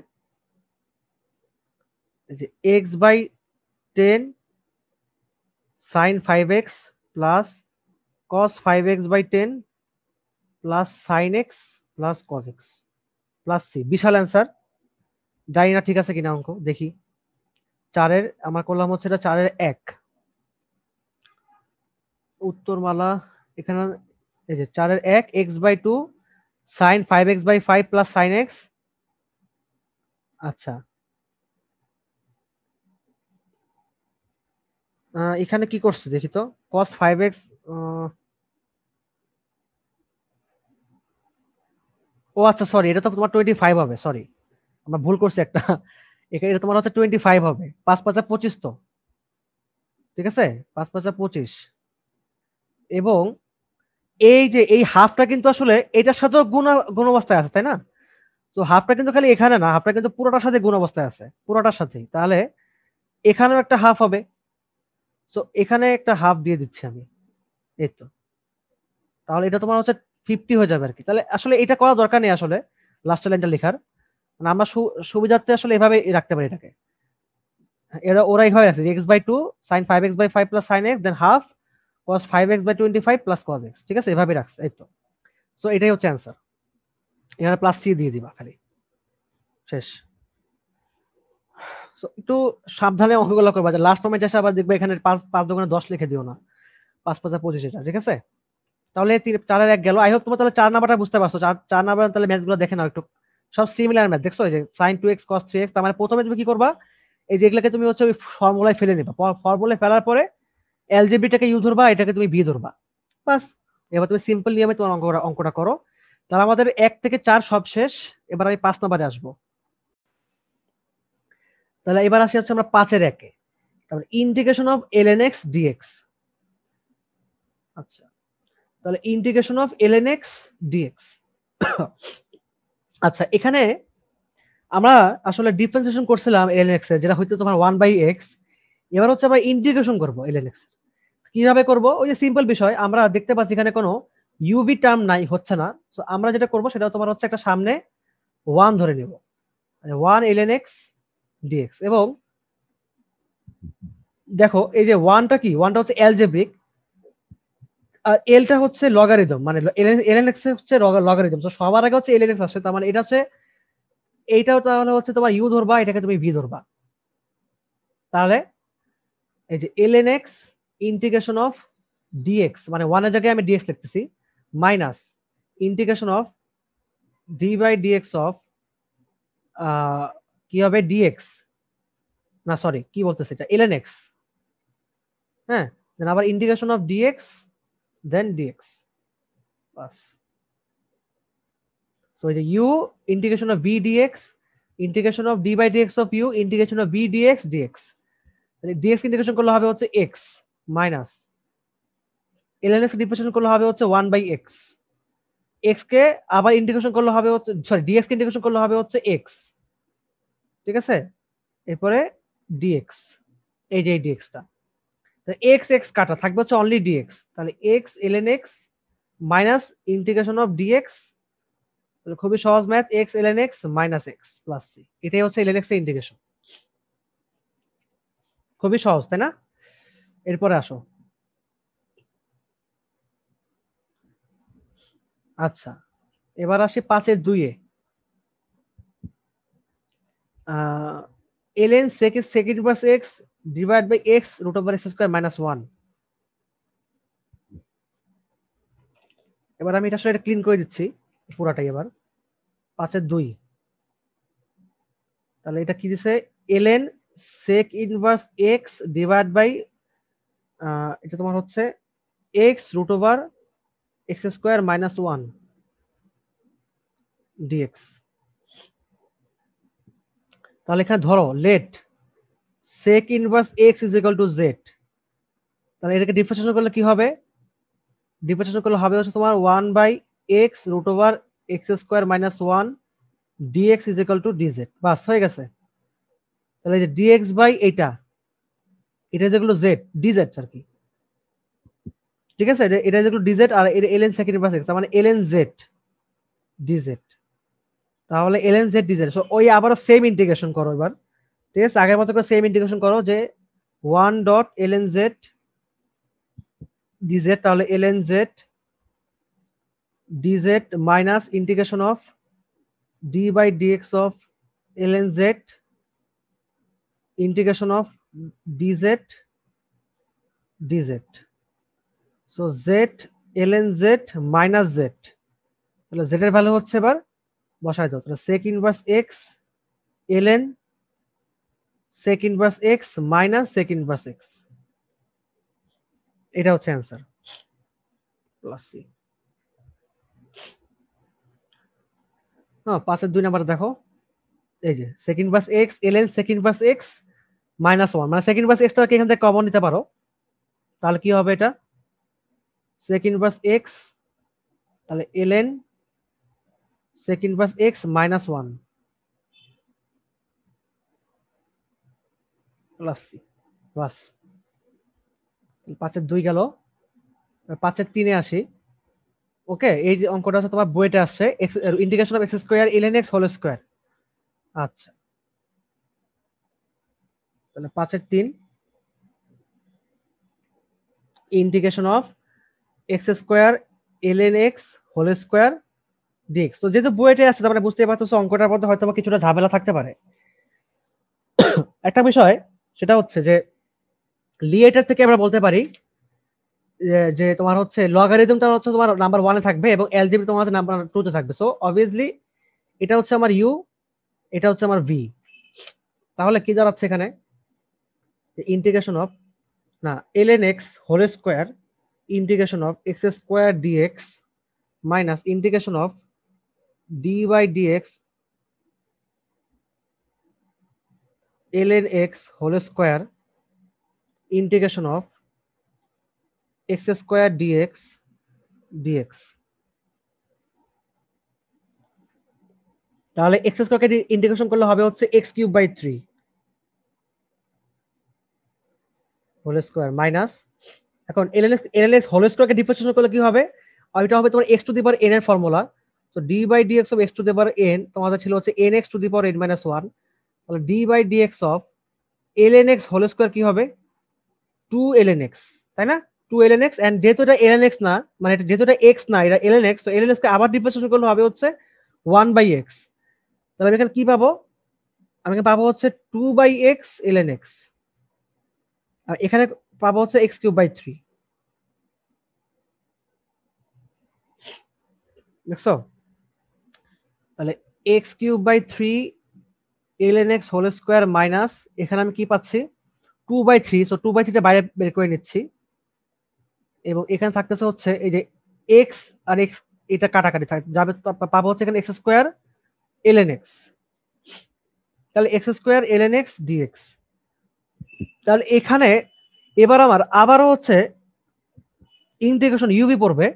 যে x by ten sine five x plus cos five x by ten plus sine x plus cos x plus c বিশাল অ্যান্সার জানি না ঠিক আছে কিনা অঙ্ক দেখি চারের আমার করলাম হচ্ছে এটা চারের এক উত্তরমালা এখানে এই যে চারের এক x by two sine five x by five plus sine x আচ্ছা এখানে কি করছে দেখি তো কস ফাইভ এক্স ও আচ্ছা সরি এটা তো তোমার টোয়েন্টি ফাইভ হবে সরি আমরা ভুল করছি একটা এটা তোমার হচ্ছে টোয়েন্টি ফাইভ হবে পাঁচ পাঁচা পঁচিশ তো ঠিক আছে পাঁচ পাঁচা পঁচিশ এবং এই যে এই হাফটা কিন্তু আসলে এটার সাথেও গুণ গুণ অবস্থায় আছে তাই না তো হাফটা কিন্তু খালি এখানে না হাফটা কিন্তু পুরোটার সাথে গুণ অবস্থায় আছে পুরোটার সাথেই তাহলে এখানেও একটা হাফ হবে সো এখানে একটা হাফ দিয়ে দিচ্ছি আমি এই তো তাহলে এটা তোমার হচ্ছে ফিফটি হয়ে যাবে আর কি তাহলে আসলে এটা করা দরকার নেই আসলে লাস্ট লাইনটা লেখার মানে আমরা সুবিধার্থে আসলে এভাবে রাখতে পারি এটাকে এরা ওরা এইভাবে আছে x by two sine five x by five plus sine x then half cos 5x by 25 plus cos x ঠিক আছে এভাবে রাখছে এই তো সো এটাই হচ্ছে आंसर এখানে প্লাস সি দিয়ে দিবা খালি শেষ সো একটু সাবধানে অঙ্কগুলো করবা যে লাস্ট মোমেন্ট এসে আবার দেখবে এখানে পাঁচ পাঁচ দোকানে দশ লিখে দিও না পাঁচ পাঁচ পঁচিশ এটা ঠিক আছে তাহলে এর এক গেল আই হোপ তুমি তাহলে চার নাম্বারটা বুঝতে পারছো চার চার নাম্বার তাহলে ম্যাথগুলো দেখে নাও একটু সব সিমিলার ম্যাথ দেখছো যে sine two x 3x three x তার মানে প্রথমে তুমি কি করবা এই যেগুলোকে তুমি হচ্ছে ওই ফর্মুলায় ফেলে নেবা ফর্মুলায় ফেলার পরে এলজিবিটাকে ইউ ধরবা এটাকে তুমি ভি ধরবা বাস এবার তুমি সিম্পল নিয়মে তোমার অঙ্ক অঙ্কটা করো তাহলে আমাদের এক থেকে চার সব শেষ এবার আমি পাঁচ নম্বরে আসবো তাহলে এবার আসি হচ্ছে আমরা পাঁচের একে তাহলে integration of L N x d x আচ্ছা তাহলে integration of L N x d x আচ্ছা এখানে আমরা আসলে ডিফারেন্সিয়েশন করছিলাম এল এক্স এর যেটা হয়তো তোমার ওয়ান বাই এক্স এবার হচ্ছে আমরা ইন্টিগ্রেশন করবো এলএন এক্স এর কিভাবে করব ওই যে সিম্পল বিষয় আমরা দেখতে পাচ্ছি এখানে কোনো ইউভি টার্ম নাই হচ্ছে না তো আমরা যেটা করব সেটা তোমার হচ্ছে একটা সামনে ওয়ান ধরে নেব ওয়ান এলএন এক্স ডিএক্স এবং দেখো এই যে ওয়ানটা কি ওয়ানটা হচ্ছে অ্যালজেব্রিক আর এলটা হচ্ছে লগারিদম মানে এলএন এক্স হচ্ছে লগারিদম তো সবার আগে হচ্ছে এলএন এক্স আসছে তার মানে এটা হচ্ছে এইটাও তাহলে হচ্ছে তোমার ইউ ধরবা এটাকে তুমি ভি ধরবা তাহলে এই যে l n x integration of d x মানে ওয়ানের জায়গায় আমি ডিএক্স লিখতেছি minus integration of D by dx of কি হবে ডিএক্স না সরি কি বলতেছে এটা এলেন এক্স হ্যাঁ দেন আবার integration of d x then d x বাস সো এই যে u integration of v d x integration of D by dx of u integration of v d x d x d x dx integration করলে হবে হচ্ছে x minus l n x differentiation করলে হবে হচ্ছে one by x x কে আবার ইন্টিগ্রেশন করলে হবে হচ্ছে সরি ডিএক্স কে ইন্টিগ্রেশন করলে হবে হচ্ছে এক্স ঠিক আছে এরপরে ডিএক্স এই যে ডিএক্সটা এক্স এক্স কাটা থাকবে হচ্ছে অনলি ডিএক্স তাহলে x l n x minus integration of d x তাহলে খুবই সহজ math x l n x minus x plus c এটাই হচ্ছে এলএন এক্স এর ইন্টিগ্রেশন খুবই সহজ তাই না এরপরে আসো আচ্ছা এবার আসে পাঁচের দুইয়ে L N sec sec inverse x divide by x root over x square minus one এবার আমি এটা আসলে ক্লিন করে দিচ্ছি পুরাটাই এবার পাঁচের দুই তাহলে এটা কি দিছে L N sec inverse x divide by এটা তোমার হচ্ছে x root over x square minus one dx তাহলে এখানে ধরো let sec inverse x is equal to z তাহলে এটাকে ডিফারেন্সিয়েশন করলে কি হবে ডিফারেন্সিয়েশন করলে হবে হচ্ছে তোমার one by x root over x square minus one dx is equal to dz বাস হয়ে গেছে তাহলে যে ডিএক্স বাই এইটা এটা যেগুলো জেড ডিজেড আর কি ঠিক আছে এটা যেগুলো ডিজেড আর এল এন সেকেন্ড পাশে তার মানে এল এন জেড ডিজেড তাহলে L N z dz so ওই আবারও সেম ইন্টিগ্রেশন করো এবার ঠিক আছে আগের মতো করে সেম ইন্টিগ্রেশন করো যে one dot L N z dz তাহলে L N z dz minus integration of D by dx of L N z integration of dz dz so z ln z minus z তাহলে z এর value হচ্ছে এবার বসাই দাও তাহলে sec inverse x ln sec inverse x minus sec inverse x এটা হচ্ছে answer plus C হ্যাঁ পাঁচের দুই নাম্বার দেখো এই যে সেকেন্ড বাস এক্স এল এন সেকেন্ড বাস এক্স মাইনাস ওয়ান মানে সেকেন্ড ইনভার্স এক্সটাকে এখান থেকে কমন নিতে পারো তাহলে কি হবে এটা সেকেন্ড ইনভার্স এক্স তাহলে L N second inverse x minus one plus পাঁচের দুই গেল পাঁচের তিনে আসি ওকে এই যে অঙ্কটা হচ্ছে তোমার বইটা আসছে integration of x square L N x whole square আচ্ছা তাহলে মানে পাঁচের তিন integration of x square L x whole square dx তো যেহেতু বইটাই আছে তারপরে বুঝতে পারতেছো অঙ্কটার মধ্যে হয়তো কিছুটা ঝামেলা থাকতে পারে একটা বিষয় সেটা হচ্ছে যে লিয়েটার থেকে আমরা বলতে পারি যে তোমার হচ্ছে লগারিদম তোমার হচ্ছে তোমার নাম্বার ওয়ানে থাকবে এবং এলজিবি তোমার হচ্ছে নাম্বার টুতে থাকবে সো অবভিয়াসলি এটা হচ্ছে আমার ইউ এটা হচ্ছে আমার ভি তাহলে কি দাঁড়াচ্ছে এখানে ইন্টিগ্রেশন অফ না L N x whole square integration of x square dx minus integration of d d dx L N x whole square integration of x square dx dx তাহলে x স্কোয়ারকে integration করলে হবে হচ্ছে x cube by three whole square minus এখন এলএলএক্স এলএলএক্স whole স্কোয়ারকে differentiation করলে কি হবে আর এটা হবে তোমার x to the power n এর ফর্মুলা তো d by d x of x to the power n তোমাদের ছিল হচ্ছে n x to the power n minus one তাহলে d by d x of L N x whole square কি হবে two L N x তাই না two L N x and যেহেতু এটা এল এন এক্স না মানে যেহেতু এটা এক্স না এটা এল এন এক্স তো এল এন এক্সকে আবার ডিফারেন্সিয়েশন করলে হবে হচ্ছে ওয়ান বাই এক্স তাহলে আমি এখানে কি পাবো আমি পাবো হচ্ছে two by x L N x আর এখানে পাবো হচ্ছে এক্স কিউব বাই থ্রি দেখছো তাহলে x cube by three L N x whole square minus এখানে আমি কি পাচ্ছি two by three so two by থ্রিটা বাইরে বের করে নিচ্ছি এবং এখানে থাকতেছে হচ্ছে এই যে এক্স আর এক্স এটা কাটাকাটি থাকবে যাবে পাবো হচ্ছে এখানে x square L N x তাহলে x square L N x dx তাহলে এখানে এবার আমার আবারও হচ্ছে ইন্টিগ্রেশন ইউবি পড়বে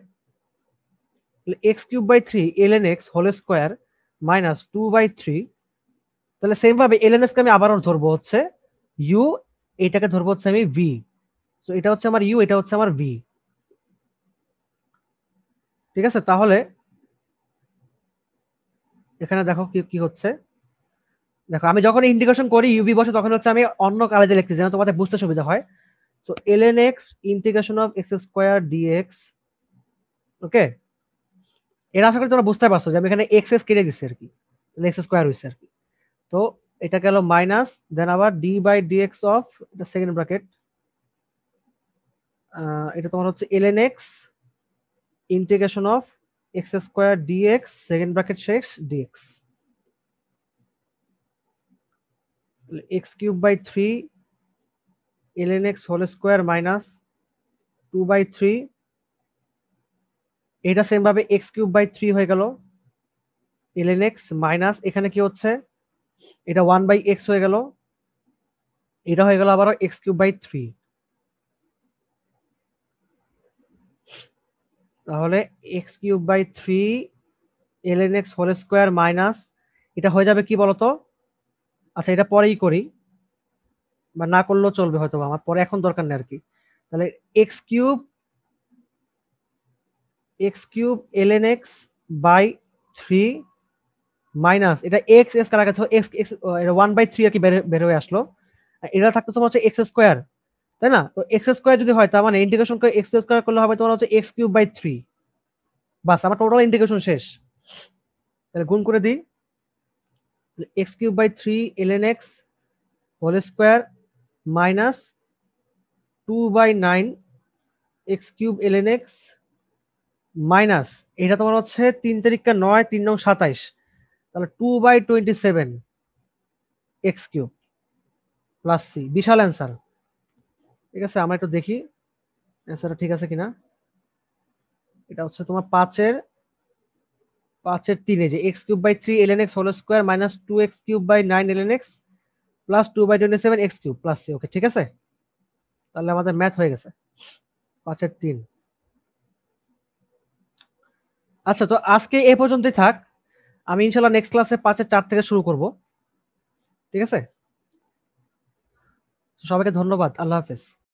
x cube by three L N x whole square minus two by three তাহলে সেমভাবে এল এন এক্সকে আমি আবারও ধরবো হচ্ছে ইউ এটাকে ধরবো হচ্ছে আমি ভি তো এটা হচ্ছে আমার ইউ এটা হচ্ছে আমার ভি ঠিক আছে তাহলে এখানে দেখো কি কি হচ্ছে দেখো আমি যখন ইন্টিগ্রেশন করি ইউবি বসে তখন হচ্ছে আমি অন্য কালেজে লিখতে যেন তোমাদের বুঝতে সুবিধা হয় so L N x integration of x square dx okay এটা আশা করি তোমরা বুঝতে পারছো যে আমি এখানে এক্স এস কেটে দিচ্ছি আর কি এক্স স্কোয়ার হয়েছে আর কি তো এটা গেল মাইনাস দেন আবার ডি বাই ডিএক্স অফ এটা সেকেন্ড ব্র্যাকেট এটা তোমার হচ্ছে L N x integration of x square dx second bracket শেষ dx x cube by three L N x whole square minus two by three এটা সেমভাবে x cube by three হয়ে গেল L N x minus এখানে কি হচ্ছে এটা one by x হয়ে গেল এটা হয়ে গেল আবার এক্স বাই থ্রি তাহলে x cube by three L N x whole square minus এটা হয়ে যাবে কি বলতো আচ্ছা এটা পরেই করি বা না করলেও চলবে হয়তো আমার পরে এখন দরকার নেই আর কি তাহলে x cube x cube L N x by three minus এটা এক্স এক্স কারা কাছে এক্স এক্স এটা ওয়ান বাই থ্রি আর কি বের হয়ে আসলো এটা থাকতো তোমার হচ্ছে এক্স স্কোয়ার তাই না তো এক্স স্কোয়ার যদি হয় তার মানে ইন্টিগ্রেশন করে এক্স স্কোয়ার করলে হবে তোমার হচ্ছে এক্স কিউব বাই থ্রি বাস আমার টোটাল ইন্টিগ্রেশন শেষ তাহলে গুণ করে দিই x cube by three L N x whole square minus two by nine x cube L N x minus এটা তোমার হচ্ছে তিন তারিখটা নয় তিন নং সাতাইশ তাহলে two by twenty seven x cube plus c বিশাল অ্যান্সার ঠিক আছে আমরা একটু দেখি অ্যান্সারটা ঠিক আছে কিনা এটা হচ্ছে তোমার পাঁচের পাঁচের তিনে যে x cube by three L N x whole square minus two x cube by nine L N x plus two by twenty seven x cube plus okay ঠিক আছে তাহলে আমাদের ম্যাথ হয়ে গেছে পাঁচের তিন আচ্ছা তো আজকে এ পর্যন্তই থাক আমি ইনশাল্লাহ নেক্সট ক্লাসে পাঁচের চার থেকে শুরু করব ঠিক আছে সবাইকে ধন্যবাদ আল্লাহ হাফেজ